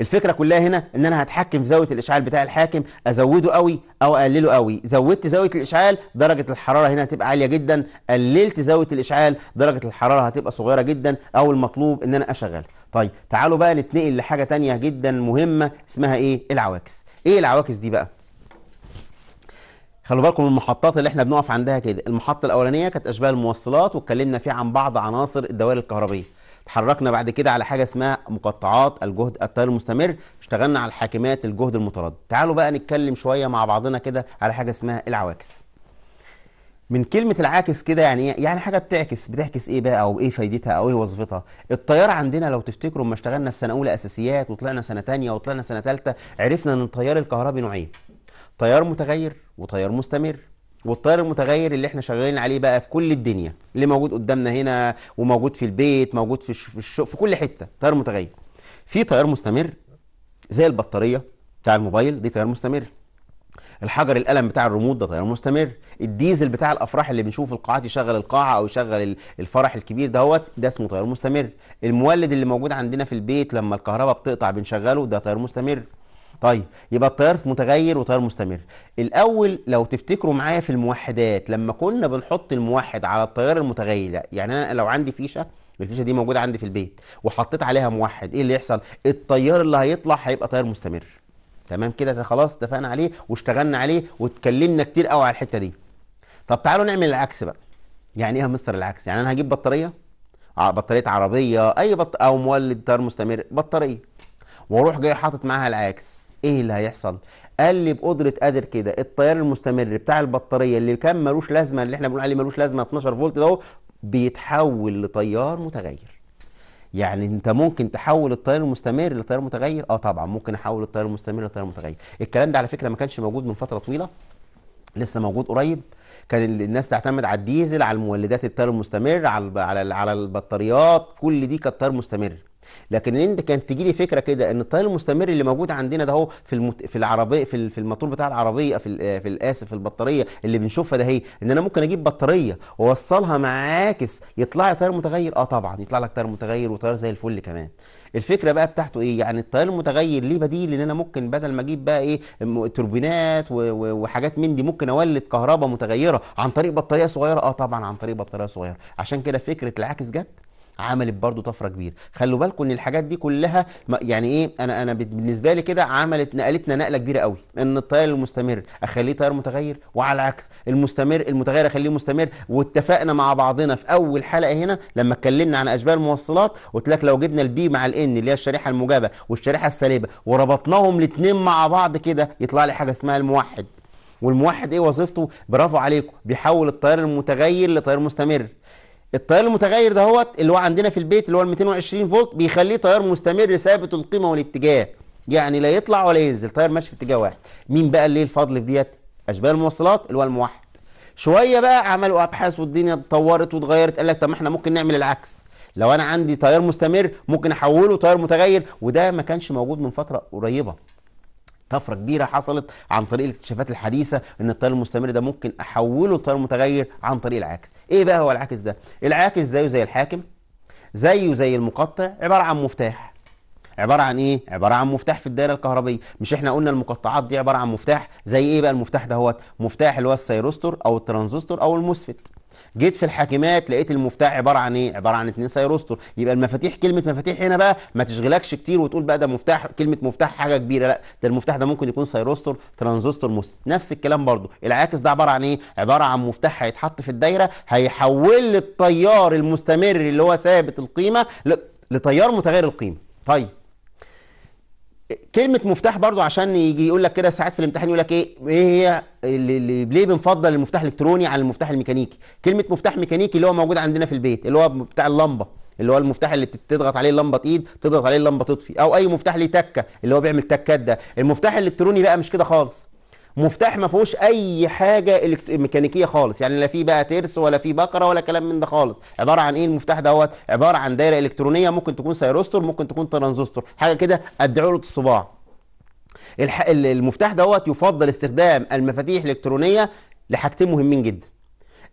الفكره كلها هنا ان انا هتحكم في زاويه الاشعال بتاع الحاكم ازوده قوي او اقلله قوي زودت زاويه الاشعال درجه الحراره هنا هتبقى عاليه جدا قللت زاويه الاشعال درجه الحراره هتبقى صغيره جدا او المطلوب ان انا اشغل طيب تعالوا بقى نتنقل لحاجه تانية جدا مهمه اسمها ايه العواكس ايه العواكس دي بقى خلوا بالكم المحطات اللي احنا بنقف عندها كده المحطه الاولانيه كانت اشباه الموصلات واتكلمنا فيها عن بعض عناصر الدوائر الكهربيه اتحركنا بعد كده على حاجه اسمها مقطعات الجهد التيار المستمر اشتغلنا على الحاكمات الجهد المتردد تعالوا بقى نتكلم شويه مع بعضنا كده على حاجه اسمها العواكس من كلمة العاكس كده يعني ايه؟ يعني حاجة بتعكس، بتعكس ايه بقى او ايه فايدتها او ايه وظيفتها؟ الطيار عندنا لو تفتكروا لما اشتغلنا في سنة أولى أساسيات وطلعنا سنة تانية وطلعنا سنة تالتة عرفنا إن التيار الكهربي نوعين. تيار متغير وتيار مستمر. والتيار المتغير اللي احنا شغالين عليه بقى في كل الدنيا اللي موجود قدامنا هنا وموجود في البيت موجود في الشقق في كل حته تيار متغير في تيار مستمر زي البطاريه بتاع الموبايل دي تيار مستمر الحجر القلم بتاع الرمود ده تيار مستمر الديزل بتاع الافراح اللي بنشوفه في القاعات يشغل القاعه او يشغل الفرح الكبير دهوت ده, ده اسمه تيار مستمر المولد اللي موجود عندنا في البيت لما الكهرباء بتقطع بنشغله ده تيار مستمر طيب يبقى التيار متغير وتيار مستمر الاول لو تفتكروا معايا في الموحدات لما كنا بنحط الموحد على التيار المتغير يعني انا لو عندي فيشه الفيشه دي موجوده عندي في البيت وحطيت عليها موحد ايه اللي يحصل التيار اللي هيطلع هيبقى تيار مستمر تمام كده خلاص اتفقنا عليه واشتغلنا عليه واتكلمنا كتير قوي على الحته دي طب تعالوا نعمل العكس بقى يعني ايه يا مستر العكس يعني انا هجيب بطاريه آه، بطاريه عربيه اي بط... او مولد تيار مستمر بطاريه واروح جاي حاطط معاها العكس ايه اللي هيحصل قال لي بقدره قادر كده التيار المستمر بتاع البطاريه اللي كان ملوش لازمه اللي احنا بنقول عليه ملوش لازمه 12 فولت ده بيتحول لتيار متغير يعني انت ممكن تحول التيار المستمر لتيار متغير اه طبعا ممكن احول التيار المستمر لتيار متغير الكلام ده على فكره ما كانش موجود من فتره طويله لسه موجود قريب كان الناس تعتمد على الديزل على المولدات التيار المستمر على على البطاريات كل دي كانت تيار مستمر لكن ان انت كانت تجي لي فكره كده ان الطيار المستمر اللي موجود عندنا ده هو في المت... في العربيه في, في الموتور بتاع العربيه في في الاسف في البطاريه اللي بنشوفها ده هي ان انا ممكن اجيب بطاريه واوصلها معاكس يطلع لي تيار متغير اه طبعا يطلع لك تيار متغير وتيار زي الفل كمان الفكره بقى بتاعته ايه يعني التيار المتغير ليه بديل ان انا ممكن بدل ما اجيب بقى ايه توربينات و... و... وحاجات من دي ممكن اولد كهرباء متغيره عن طريق بطاريه صغيره اه طبعا عن طريق بطاريه صغيره عشان كده فكره العاكس جت عملت برضو طفره كبيره خلوا بالكم ان الحاجات دي كلها يعني ايه انا انا بالنسبه لي كده عملت نقلتنا نقله كبيره قوي ان التيار المستمر اخليه تيار متغير وعلى العكس المستمر المتغير اخليه مستمر واتفقنا مع بعضنا في اول حلقه هنا لما اتكلمنا عن اشباه الموصلات قلت لك لو جبنا البي مع الان اللي هي الشريحه الموجبه والشريحه السالبه وربطناهم الاثنين مع بعض كده يطلع لي حاجه اسمها الموحد والموحد ايه وظيفته برافو عليكم بيحول التيار المتغير لتيار مستمر التيار المتغير ده هو اللي هو عندنا في البيت اللي هو ال 220 فولت بيخليه تيار مستمر ثابت القيمه والاتجاه يعني لا يطلع ولا ينزل تيار ماشي في اتجاه واحد مين بقى اللي الفضل في ديت اشباه الموصلات اللي هو الموحد شويه بقى عملوا ابحاث والدنيا اتطورت واتغيرت قال لك طب ما احنا ممكن نعمل العكس لو انا عندي تيار مستمر ممكن احوله تيار متغير وده ما كانش موجود من فتره قريبه طفره كبيره حصلت عن طريق الاكتشافات الحديثه ان التيار المستمر ده ممكن احوله لتيار متغير عن طريق العاكس ايه بقى هو العاكس ده العاكس زيه زي الحاكم زيه زي المقطع عباره عن مفتاح عباره عن ايه عباره عن مفتاح في الدايره الكهربيه مش احنا قلنا المقطعات دي عباره عن مفتاح زي ايه بقى المفتاح دهوت مفتاح اللي هو السيروستور او الترانزستور او الموسفت جيت في الحاكمات لقيت المفتاح عباره عن ايه عباره عن اتنين سيروستر يبقى المفاتيح كلمه مفاتيح هنا بقى ما تشغلكش كتير وتقول بقى ده مفتاح كلمه مفتاح حاجه كبيره لا ده المفتاح ده ممكن يكون سيروستر ترانزستور موس، نفس الكلام برضو العاكس ده عباره عن ايه عباره عن مفتاح هيتحط في الدايره هيحول التيار المستمر اللي هو ثابت القيمه لتيار متغير القيمه طيب كلمه مفتاح برضو عشان يجي يقول لك كده ساعات في الامتحان يقول لك ايه ايه هي اللي ليه بنفضل المفتاح الالكتروني على المفتاح الميكانيكي كلمه مفتاح ميكانيكي اللي هو موجود عندنا في البيت اللي هو بتاع اللمبه اللي هو المفتاح اللي تضغط عليه اللمبه ايد تضغط عليه اللمبه تطفي او اي مفتاح ليه تكه اللي هو بيعمل تكات ده المفتاح الالكتروني بقى مش كده خالص مفتاح ما فيهوش اي حاجه ميكانيكيه خالص يعني لا فيه بقى ترس ولا فيه بكره ولا كلام من ده خالص عباره عن ايه المفتاح دوت عباره عن دايره الكترونيه ممكن تكون سيروستور ممكن تكون ترانزستور حاجه كده قد له الصباع المفتاح دوت يفضل استخدام المفاتيح الالكترونيه لحاجتين مهمين جدا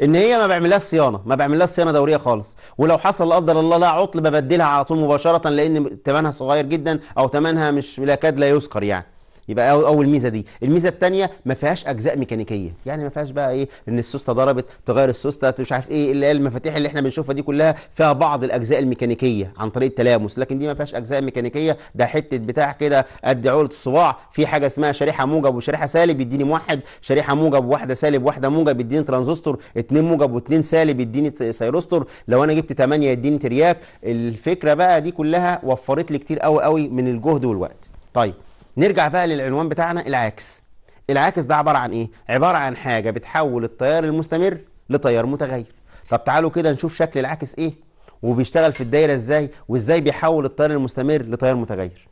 ان هي ما بعملهاش صيانه ما بعملهاش صيانه دوريه خالص ولو حصل لا قدر الله لا عطل ببدلها على طول مباشره لان ثمنها صغير جدا او ثمنها مش لا كاد لا يذكر يعني يبقى اول ميزه دي الميزه الثانيه ما فيهاش اجزاء ميكانيكيه يعني ما فيهاش بقى ايه ان السوسته ضربت تغير السوسته مش عارف ايه اللي هي المفاتيح اللي احنا بنشوفها دي كلها فيها بعض الاجزاء الميكانيكيه عن طريق التلامس لكن دي ما فيهاش اجزاء ميكانيكيه ده حته بتاع كده قد عقله الصباع في حاجه اسمها شريحه موجب وشريحه سالب يديني موحد شريحه موجب واحده سالب واحده موجب يديني ترانزستور اتنين موجب واثنين سالب يديني سيروستور لو انا جبت 8 يديني ترياك الفكره بقى دي كلها وفرت لي كتير قوي قوي من الجهد والوقت طيب نرجع بقى للعنوان بتاعنا العاكس العاكس ده عبارة عن إيه؟ عبارة عن حاجة بتحول التيار المستمر لتيار متغير طب تعالوا كده نشوف شكل العاكس إيه وبيشتغل في الدايرة إزاي وإزاي بيحول التيار المستمر لتيار متغير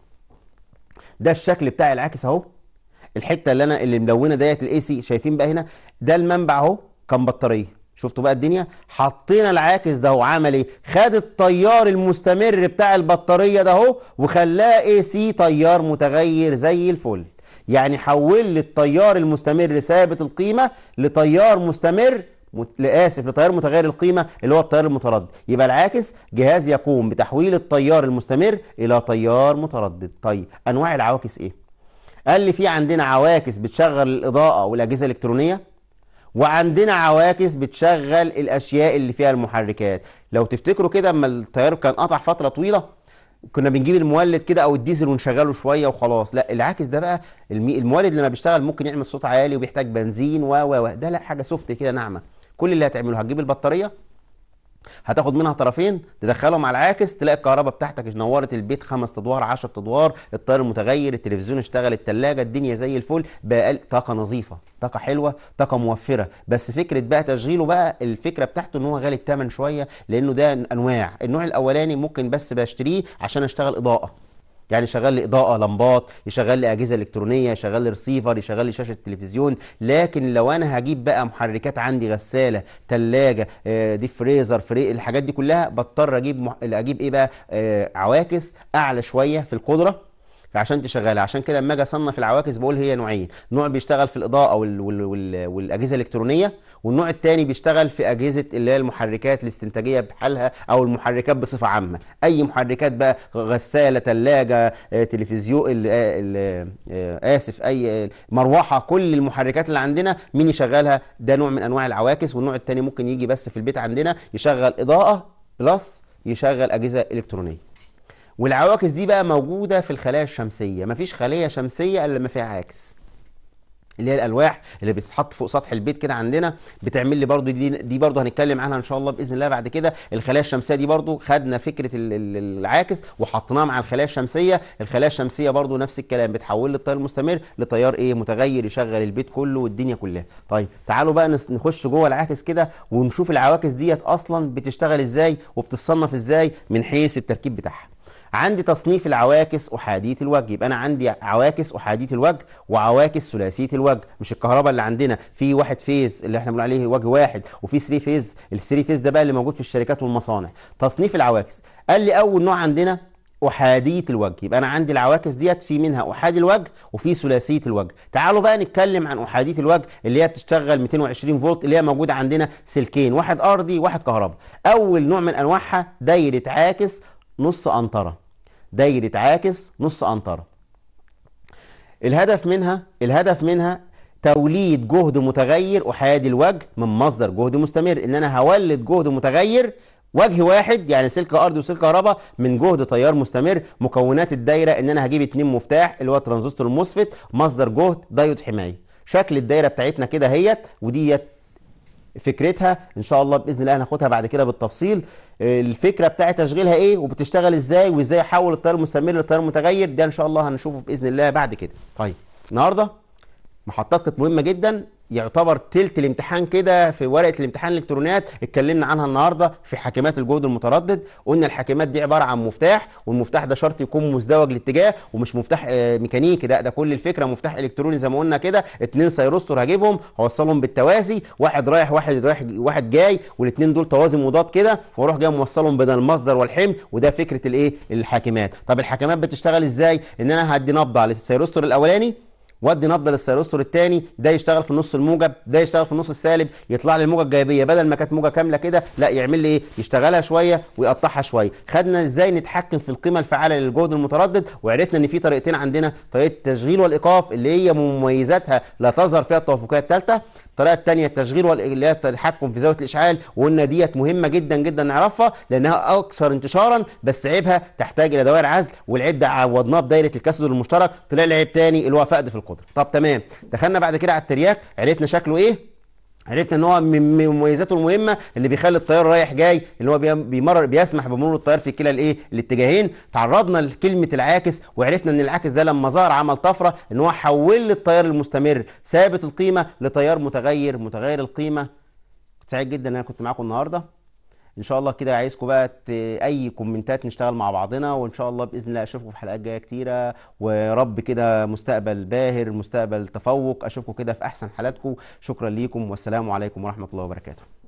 ده الشكل بتاع العاكس أهو الحتة اللي أنا اللي ملونة ديت الإي سي شايفين بقى هنا ده المنبع أهو كان بطارية شفتوا بقى الدنيا حطينا العاكس ده وعمل ايه خد التيار المستمر بتاع البطاريه ده هو وخلاه اي سي تيار متغير زي الفل يعني حول لي التيار المستمر ثابت القيمه لتيار مستمر لاسف لتيار متغير القيمه اللي هو التيار المتردد يبقى العاكس جهاز يقوم بتحويل التيار المستمر الى تيار متردد طيب انواع العواكس ايه قال لي في عندنا عواكس بتشغل الاضاءه والاجهزه الالكترونيه وعندنا عواكس بتشغل الاشياء اللي فيها المحركات لو تفتكروا كده اما التيار كان قطع فتره طويله كنا بنجيب المولد كده او الديزل ونشغله شويه وخلاص لا العاكس ده بقى المولد لما بيشتغل ممكن يعمل صوت عالي وبيحتاج بنزين و و ده لا حاجه سوفت كده ناعمه كل اللي هتعمله هتجيب البطاريه هتاخد منها طرفين تدخلهم على العاكس تلاقي الكهرباء بتاعتك نورت البيت خمس ادوار 10 ادوار الطير المتغير التلفزيون اشتغل الثلاجه الدنيا زي الفل بقى طاقه نظيفه طاقه حلوه طاقه موفره بس فكره بقى تشغيله بقى الفكره بتاعته ان هو غالي الثمن شويه لانه ده انواع النوع الاولاني ممكن بس بشتريه عشان اشتغل اضاءه يعني يشغل لي اضاءه لمبات يشغل لي اجهزه الكترونيه يشغل لي ريسيفر يشغل لي شاشه تلفزيون لكن لو انا هجيب بقى محركات عندي غساله ثلاجه دي فريزر فري الحاجات دي كلها بضطر اجيب اجيب ايه بقى آه، عواكس اعلى شويه في القدره عشان تشغلها عشان كده لما اجي اصنف العواكس بقول هي نوعين نوع بيشتغل في الاضاءه وال... وال... وال... والاجهزه الالكترونيه والنوع الثاني بيشتغل في اجهزه اللي هي المحركات الاستنتاجيه بحالها او المحركات بصفه عامه اي محركات بقى غساله ثلاجه آه، تلفزيون ال... آه، ال... آه، اسف اي مروحه كل المحركات اللي عندنا مين يشغلها ده نوع من انواع العواكس والنوع الثاني ممكن يجي بس في البيت عندنا يشغل اضاءه بلس يشغل اجهزه الكترونيه والعواكس دي بقى موجودة في الخلايا الشمسية مفيش خلية شمسية إلا لما فيها عاكس اللي هي الالواح اللي بتتحط فوق سطح البيت كده عندنا بتعمل لي برضو دي دي برضو هنتكلم عنها ان شاء الله باذن الله بعد كده الخلايا الشمسيه دي برضو خدنا فكره العاكس وحطيناها مع الخلايا الشمسيه الخلايا الشمسيه برضو نفس الكلام بتحول لي التيار المستمر لتيار ايه متغير يشغل البيت كله والدنيا كلها طيب تعالوا بقى نخش جوه العاكس كده ونشوف العواكس ديت اصلا بتشتغل ازاي وبتتصنف ازاي من حيث التركيب بتاعها عندي تصنيف العواكس أحادية الوجه يبقى أنا عندي عواكس أحادية الوجه وعواكس ثلاثية الوجه مش الكهرباء اللي عندنا في واحد فيز اللي احنا بنقول عليه وجه واحد وفي 3 فيز الثري فيز ده بقى اللي موجود في الشركات والمصانع تصنيف العواكس قال لي أول نوع عندنا احاديه الوجه يبقى انا عندي العواكس ديت في منها احادي الوجه وفي ثلاثيه الوجه تعالوا بقى نتكلم عن احاديه الوجه اللي هي بتشتغل 220 فولت اللي هي موجوده عندنا سلكين واحد ارضي واحد كهرباء اول نوع من انواعها دايره عاكس نص قنطره دايرة عاكس نص قنطرة الهدف منها الهدف منها توليد جهد متغير أحادي الوجه من مصدر جهد مستمر إن أنا هولد جهد متغير وجه واحد يعني سلك ارضي وسلك كهرباء من جهد تيار مستمر مكونات الدايره ان انا هجيب اتنين مفتاح اللي هو ترانزستور مسفت مصدر جهد دايود حمايه شكل الدايره بتاعتنا كده اهيت وديت فكرتها ان شاء الله باذن الله هناخدها بعد كده بالتفصيل الفكره بتاعه تشغيلها ايه وبتشتغل ازاي وازاي احول التيار المستمر للتيار المتغير ده ان شاء الله هنشوفه باذن الله بعد كده طيب النهارده محطات كانت مهمه جدا يعتبر تلت الامتحان كده في ورقه الامتحان الالكترونيات اتكلمنا عنها النهارده في حاكمات الجهد المتردد قلنا الحاكمات دي عباره عن مفتاح والمفتاح ده شرط يكون مزدوج الاتجاه ومش مفتاح آه، ميكانيكي ده ده كل الفكره مفتاح الكتروني زي ما قلنا كده اتنين سيروستور هجيبهم هوصلهم بالتوازي واحد رايح واحد رايح واحد جاي والاثنين دول توازي مضاد كده واروح جاي موصلهم بين المصدر والحمل وده فكره الايه الحاكمات طب الحاكمات بتشتغل ازاي ان انا هدي نبض على السيروستور الاولاني ودي نبضه للثيروستر الثاني ده يشتغل في النص الموجب ده يشتغل في النص السالب يطلع لي الموجه الجايبيه بدل ما كانت موجه كامله كده لا يعمل لي ايه يشتغلها شويه ويقطعها شويه خدنا ازاي نتحكم في القيمه الفعاله للجهد المتردد وعرفنا ان في طريقتين عندنا طريقه التشغيل والايقاف اللي هي مميزاتها لا تظهر فيها التوافقيه الثالثه الطريقه الثانيه التشغيل اللي هي التحكم في زاويه الاشعال وقلنا ديت مهمه جدا جدا نعرفها لانها اكثر انتشارا بس عيبها تحتاج الى دوائر عزل والعيب ده عوضناه بدايره الكاسود المشترك طلع لي عيب تاني اللي هو فقد في القدره طب تمام دخلنا بعد كده على الترياك عرفنا شكله ايه عرفنا ان هو من مميزاته المهمه اللي بيخلي الطيار رايح جاي اللي هو بيمرر بيسمح بمرور الطيار في كلا الايه الاتجاهين تعرضنا لكلمه العاكس وعرفنا ان العاكس ده لما ظهر عمل طفره ان هو حول التيار المستمر ثابت القيمه لتيار متغير متغير القيمه سعيد جدا ان انا كنت معاكم النهارده ان شاء الله كده عايزكم بقى اي كومنتات نشتغل مع بعضنا وان شاء الله باذن الله اشوفكم في حلقات جايه كتيره ورب كده مستقبل باهر مستقبل تفوق اشوفكم كده في احسن حالاتكم شكرا ليكم والسلام عليكم ورحمه الله وبركاته